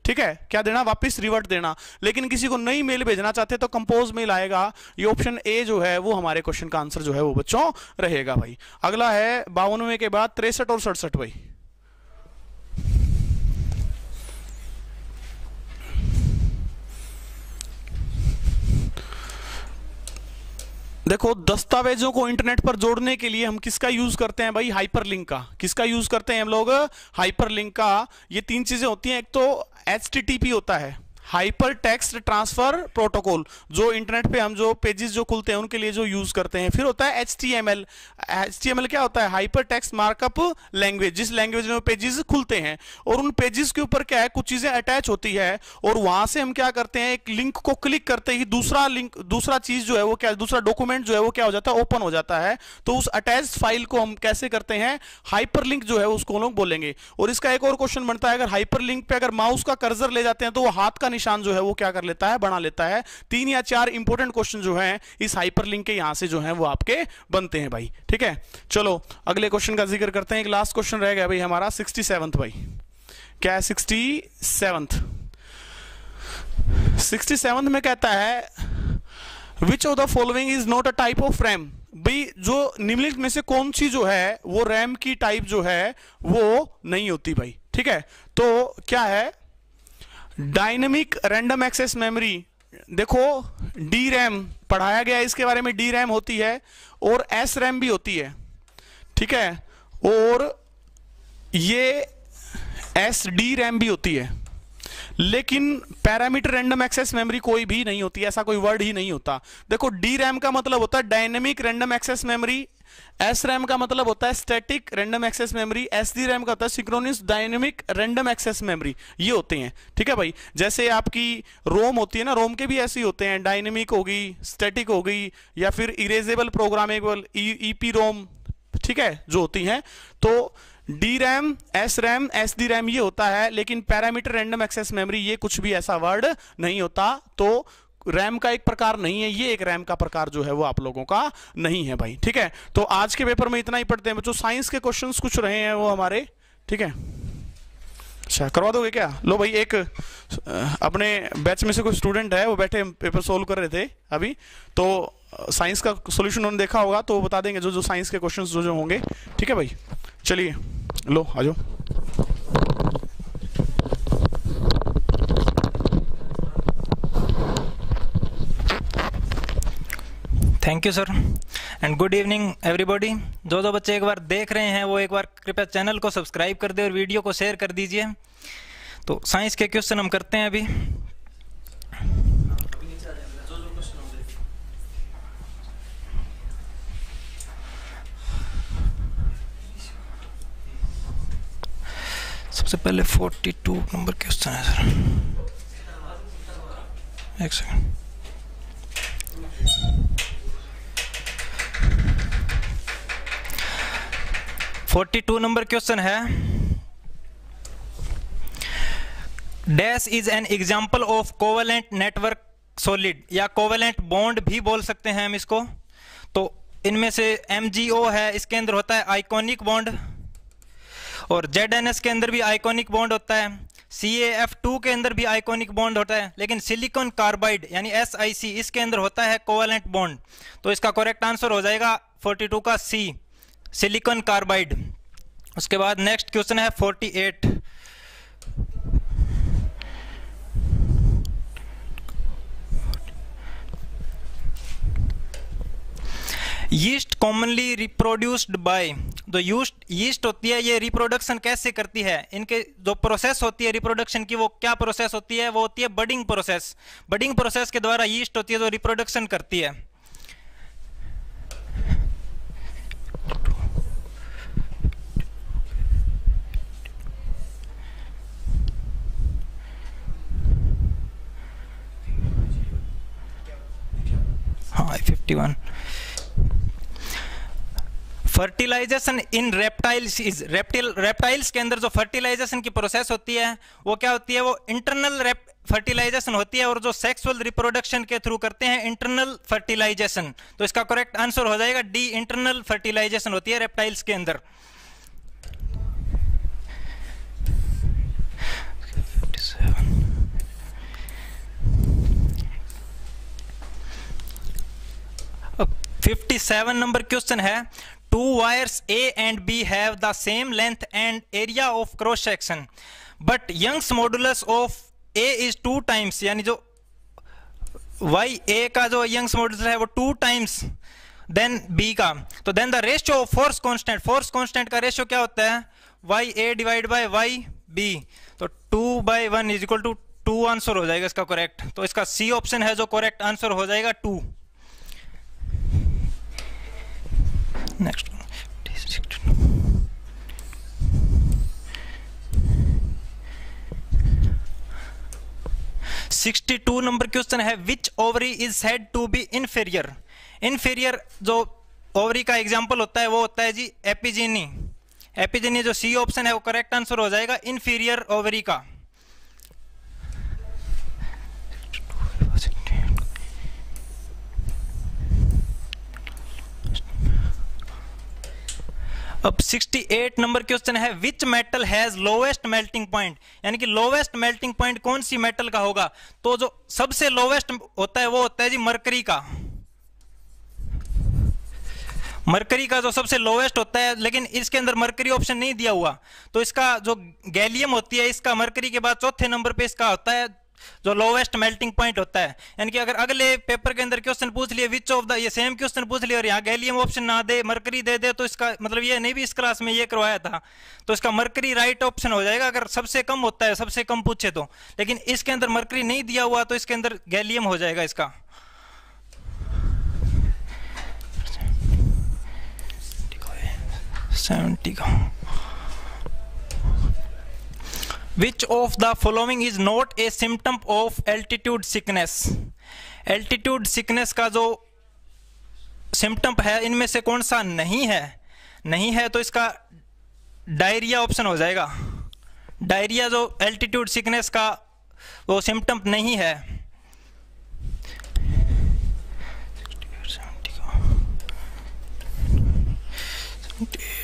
ठीक है क्या देना वापस रिवर्ट देना लेकिन किसी को नई मेल भेजना चाहते तो कंपोज मेल आएगा ये ऑप्शन ए जो है वो हमारे क्वेश्चन का आंसर जो है वो बच्चों रहेगा भाई अगला है बावनवे के बाद तिरसठ और सड़सठ भाई देखो दस्तावेजों को इंटरनेट पर जोड़ने के लिए हम किसका यूज करते हैं भाई हाइपरलिंक का किसका यूज करते हैं हम लोग हाइपरलिंक का ये तीन चीजें होती हैं एक तो एच होता है हाइपर टेक्स्ट ट्रांसफर प्रोटोकॉल जो इंटरनेट पे हम जो पेजेस जो खुलते हैं उनके लिए जो यूज करते हैं फिर होता है H T M L H T M L क्या होता है हाइपर टेक्स्ट मार्कअप लैंग्वेज जिस लैंग्वेज में पेजेस खुलते हैं और उन पेजेस के ऊपर क्या है कुछ चीजें अटैच होती है और वहां से हम क्या करते हैं एक लिंक को क्लिक करते ही दूसरा लिंक दूसरा चीज जो है वो क्या दूसरा डॉक्यूमेंट जो है वो क्या हो जाता है ओपन हो जाता है तो उस अटैच फाइल को हम कैसे करते हैं हाइपर लिंक जो है उसको लोग बोलेंगे और इसका एक और क्वेश्चन बनता है अगर हाइपर लिंक पे अगर माउस का कर्जर ले जाते हैं तो वो हाथ का निशान जो है वो क्या कर लेता है बना लेता है तीन या चार इंपोर्टेंट क्वेश्चन जो है इस हाइपर लिंक के यहां से जो है वो आपके बनते हैं भाई ठीक है चलो अगले क्वेश्चन का जिक्र करते हैं एक लास्ट क्वेश्चन रह गया भाई हमारा सिक्सटी सेवंथ भाई क्या है सिक्सटी सेवंथ सिक्सटी सेवंथ में कहता है which of the following is not a type of RAM भाई जो निम्नलिखित में से कौन सी जो है वो रैम की टाइप जो है वो नहीं होती भाई ठीक है तो क्या है डायनेमिक रैंडम एक्सेस मेमोरी देखो डी रैम पढ़ाया गया इसके बारे में डी रैम होती है और एस रैम भी होती है ठीक है और ये एस डी रैम भी होती है लेकिन पैरामीटर रैंडम एक्सेस मेमोरी कोई भी नहीं होती ऐसा कोई वर्ड ही नहीं होता देखो डी रैम का मतलब होता है dynamic random access memory S RAM का मतलब होता है static random access memory S D RAM का होता है synchronous dynamic random access memory ये होते हैं ठीक है भाई जैसे आपकी रोम होती है ना रोम के भी ऐसे ही होते हैं डायनेमिक होगी स्टैटिक हो गई या फिर erasable programmable E P ROM ठीक है जो होती हैं तो D RAM S RAM S D RAM ये होता है लेकिन पैरामीटर रैंडम एक्सेस मेमोरी ये कुछ भी ऐसा वर्ड नहीं होता तो रैम का एक प्रकार नहीं है ये एक रैम का प्रकार जो है वो आप लोगों का नहीं है भाई ठीक है तो आज के पेपर में इतना ही पढ़ते हैं बच्चों साइंस के क्वेश्चंस कुछ रहे हैं वो हमारे ठीक है अच्छा करवा दोगे क्या लो भाई एक अपने बैच में से कोई स्टूडेंट है वो बैठे पेपर सोल्व कर रहे थे अभी तो साइंस का सोल्यूशन उन्होंने देखा होगा तो बता देंगे जो जो साइंस के क्वेश्चन जो जो होंगे ठीक है भाई चलिए लो आ जाओ thank you sir and good evening everybody जो जो बच्चे एक बार देख रहे हैं वो एक बार कृपया चैनल को सब्सक्राइब कर दे और वीडियो को शेयर कर दीजिए तो साइंस के क्वेश्चन हम करते हैं अभी सबसे पहले 42 नंबर क्वेश्चन है सर एक सेकंड फोर्टी टू नंबर क्वेश्चन है dash is an example of covalent network solid या कोवलेंट बॉन्ड भी बोल सकते हैं हम इसको तो इनमें से एम है इसके अंदर होता है आइकोनिक बॉन्ड और जेड के अंदर भी आइकोनिक बॉन्ड होता है सी एफ टू के अंदर भी आइकोनिक बॉन्ड होता है लेकिन सिलिकॉन कार्बाइड यानी एस आई सी इसके अंदर होता है कोवलेंट बॉन्ड तो इसका करेक्ट आंसर हो जाएगा 42 का सी सिलिकॉन कार्बाइड उसके बाद नेक्स्ट क्वेश्चन है 48 यीस्ट कॉमनली रिप्रोड्यूस्ड बाय जो यूस्ट यीस्ट होती है ये रिप्रोडक्शन कैसे करती है इनके जो प्रोसेस होती है रिप्रोडक्शन की वो क्या प्रोसेस होती है वो होती है बडिंग प्रोसेस बडिंग प्रोसेस के द्वारा यीस्ट होती है जो रिप्रोडक्शन करती है आई fifty one fertilisation in reptiles is reptile reptiles के अंदर जो फर्टिलाइजेशन की प्रोसेस होती है वो क्या होती है वो इंटरनल फर्टिलाइजेशन होती है और जो सेक्सुअल रिप्रोडक्शन के थ्रू करते हैं इंटरनल फर्टिलाइजेशन तो इसका करेक्ट आंसर हो जाएगा डी इंटरनल फर्टिलाइजेशन होती है रेप्टाइल्स के अंदर 57 नंबर क्वेश्चन है two wires A and B have the same length and area of cross section but Young's modulus of A is two times यानी जो वाई ए का जो यंग्स मॉडुलस है वो टू टाइम्स देन बी का तो then the ratio of force constant force constant का ratio क्या होता है Y A divide by Y B तो two by one is equal to two answer हो जाएगा इसका करेक्ट तो इसका सी ऑप्शन है जो करेक्ट आंसर हो जाएगा two next one. Sixty two नंबर क्वेश्चन है which ovary is said to be inferior inferior जो ओवरी का एग्जाम्पल होता है वो होता है जी एपीजीनी एपीजीनी जो सी ऑप्शन है वो करेक्ट आंसर हो जाएगा इनफीरियर ओवरी का अब 68 नंबर क्वेश्चन है which metal has lowest melting point यानी कि लोवेस्ट मेल्टिंग पॉइंट कौन सी मेटल का होगा तो जो सबसे लोवेस्ट होता है वो होता है जी मरकरी का मरकरी का जो सबसे लोवेस्ट होता है लेकिन इसके अंदर मरकरी ऑप्शन नहीं दिया हुआ तो इसका जो गैलियम होती है इसका मरकरी के बाद चौथे नंबर पे इसका होता है जो लोवेस्ट मेल्टिंग पॉइंट होता है यानी कि अगर अगले पेपर के अंदर क्वेश्चन पूछ लिए विच ऑफ द ये सेम क्वेश्चन पूछ लिए और यहाँ गैलियम ऑप्शन ना दे मरकरी दे दे तो इसका मतलब ये नहीं भी इस क्लास में ये करवाया था तो इसका मरकरी राइट ऑप्शन हो जाएगा अगर सबसे कम होता है सबसे कम पूछे तो लेकिन इसके अंदर मरकरी नहीं दिया हुआ तो इसके अंदर गैलियम हो जाएगा इसका सेवेंटी का which of the following is not a symptom of altitude sickness altitude sickness का जो सिम्टम है इनमें से कौन सा नहीं है नहीं है तो इसका डायरिया ऑप्शन हो जाएगा डायरिया जो एल्टीट्यूड सिकनेस का वो सिम्टम नहीं है Thank you.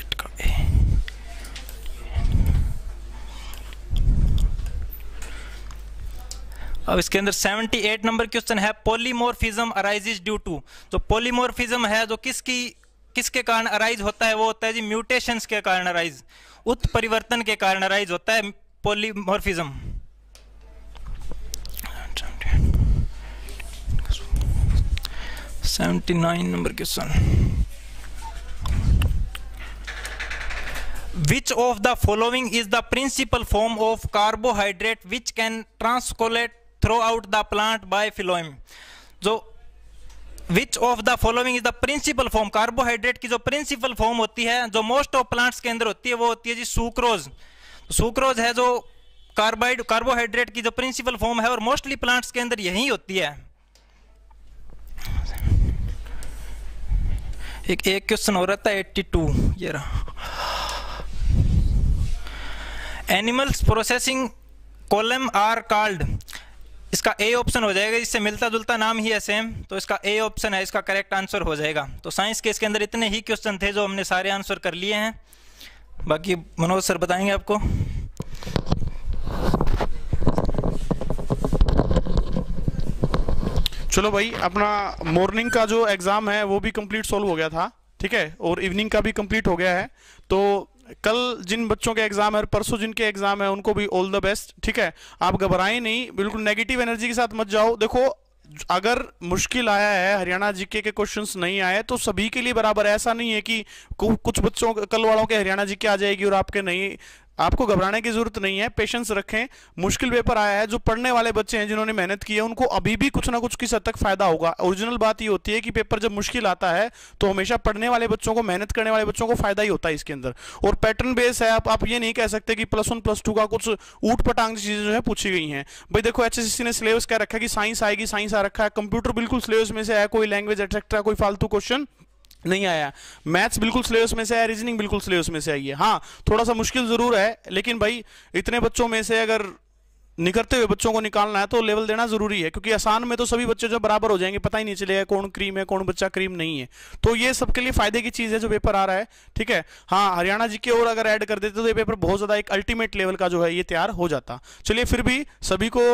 अब इसके अंदर 78 नंबर क्वेश्चन है पोलीमोरफिज्म अराइजिज ड्यू टू तो पोलीमोरफिज्म है जो किसकी किसके कारण अराइज होता है वो होता है जी म्यूटेशन के कारण अराइज उत्परिवर्तन के कारण अराइज होता है पोलीमोरफिज्म सेवेंटी नाइन नंबर question which of the following is the principal form of carbohydrate which can translocate throughout the plant by phloem जो which of the following is the principal form carbohydrate की जो principal form होती है जो most of plants के अंदर होती है वो होती है जी सुक्रोज तो सुक्रोज है जो कार्बाइड कार्बोहाइड्रेट की जो प्रिंसिपल फॉर्म है और मोस्टली प्लांट्स के अंदर यही होती है एक एक क्वेश्चन हो रहा था एट्टी टू ये animals processing column are called इसका ए ऑप्शन हो जाएगा इससे मिलता जुलता नाम ही है सेम तो इसका ए ऑप्शन है इसका करेक्ट आंसर हो जाएगा तो साइंस के इसके अंदर इतने ही क्वेश्चन थे जो हमने सारे आंसर कर लिए हैं बाकी मनोज सर बताएंगे आपको चलो भाई अपना मॉर्निंग का जो एग्ज़ाम है वो भी कंप्लीट सॉल्व हो गया था ठीक है और इवनिंग का भी कंप्लीट हो गया है तो कल जिन बच्चों के एग्जाम है और परसों जिनके एग्जाम है उनको भी ऑल द बेस्ट ठीक है आप घबराएं नहीं बिल्कुल नेगेटिव एनर्जी के साथ मत जाओ देखो अगर मुश्किल आया है हरियाणा जीके के क्वेश्चंस नहीं आए तो सभी के लिए बराबर ऐसा नहीं है कि कुछ बच्चों कल वालों के हरियाणा जीके आ जाएगी और आपके नहीं आपको घबराने की जरूरत नहीं है पेशेंस रखें मुश्किल पेपर आया है जो पढ़ने वाले बच्चे हैं जिन्होंने मेहनत की है उनको अभी भी कुछ ना कुछ किस हद तक फायदा होगा ओरिजिनल बात ये होती है कि पेपर जब मुश्किल आता है तो हमेशा पढ़ने वाले बच्चों को मेहनत करने वाले बच्चों को फायदा ही होता है इसके अंदर और पैटर्न बेस है आप, आप ये नहीं कह सकते कि प्लस वन प्लस टू का कुछ ऊट पटांग चीजें जो है पूछी गई है भाई देखो एच ने सिलेबस क्या रखा है कि साइंस आएगी साइंस आ रखा है कंप्यूटर बिल्कुल सिलेबस में से है कोई लैंग्वेज एट्सेट्रा कोई फालतू क्वेश्चन नहीं आया मैथ्स बिल्कुल सिलेबस में से आया रीजनिंग बिल्कुल सिलेबस में से आई है हाँ थोड़ा सा मुश्किल ज़रूर है लेकिन भाई इतने बच्चों में से अगर निकलते हुए बच्चों को निकालना है तो लेवल देना जरूरी है क्योंकि आसान में तो सभी बच्चे जो बराबर हो जाएंगे पता ही नहीं चलेगा कौन क्रीम है कौन बच्चा क्रीम नहीं है तो ये सबके लिए फायदे की चीज़ है जो पेपर आ रहा है ठीक है हाँ हरियाणा जी के और अगर ऐड कर देते तो ये पेपर बहुत ज़्यादा एक अल्टीमेट लेवल का जो है ये तैयार हो जाता चलिए फिर भी सभी को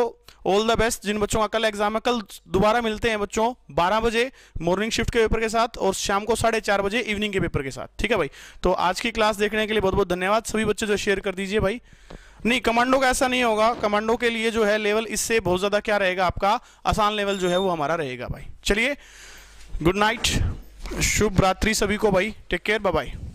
ऑल द बेस्ट जिन बच्चों का कल एग्जाम है कल दोबारा मिलते हैं बच्चों बारह बजे मॉर्निंग शिफ्ट के पेपर के साथ और शाम को साढ़े चार बजे इवनिंग के पेपर के साथ ठीक है भाई तो आज की क्लास देखने के लिए बहुत बहुत धन्यवाद सभी बच्चे जो शेयर कर दीजिए भाई नहीं कमांडो का ऐसा नहीं होगा कमांडो के लिए जो है लेवल इससे बहुत ज़्यादा क्या रहेगा आपका आसान लेवल जो है वो हमारा रहेगा भाई चलिए गुड नाइट शुभ रात्रि सभी को भाई टेक केयर बाय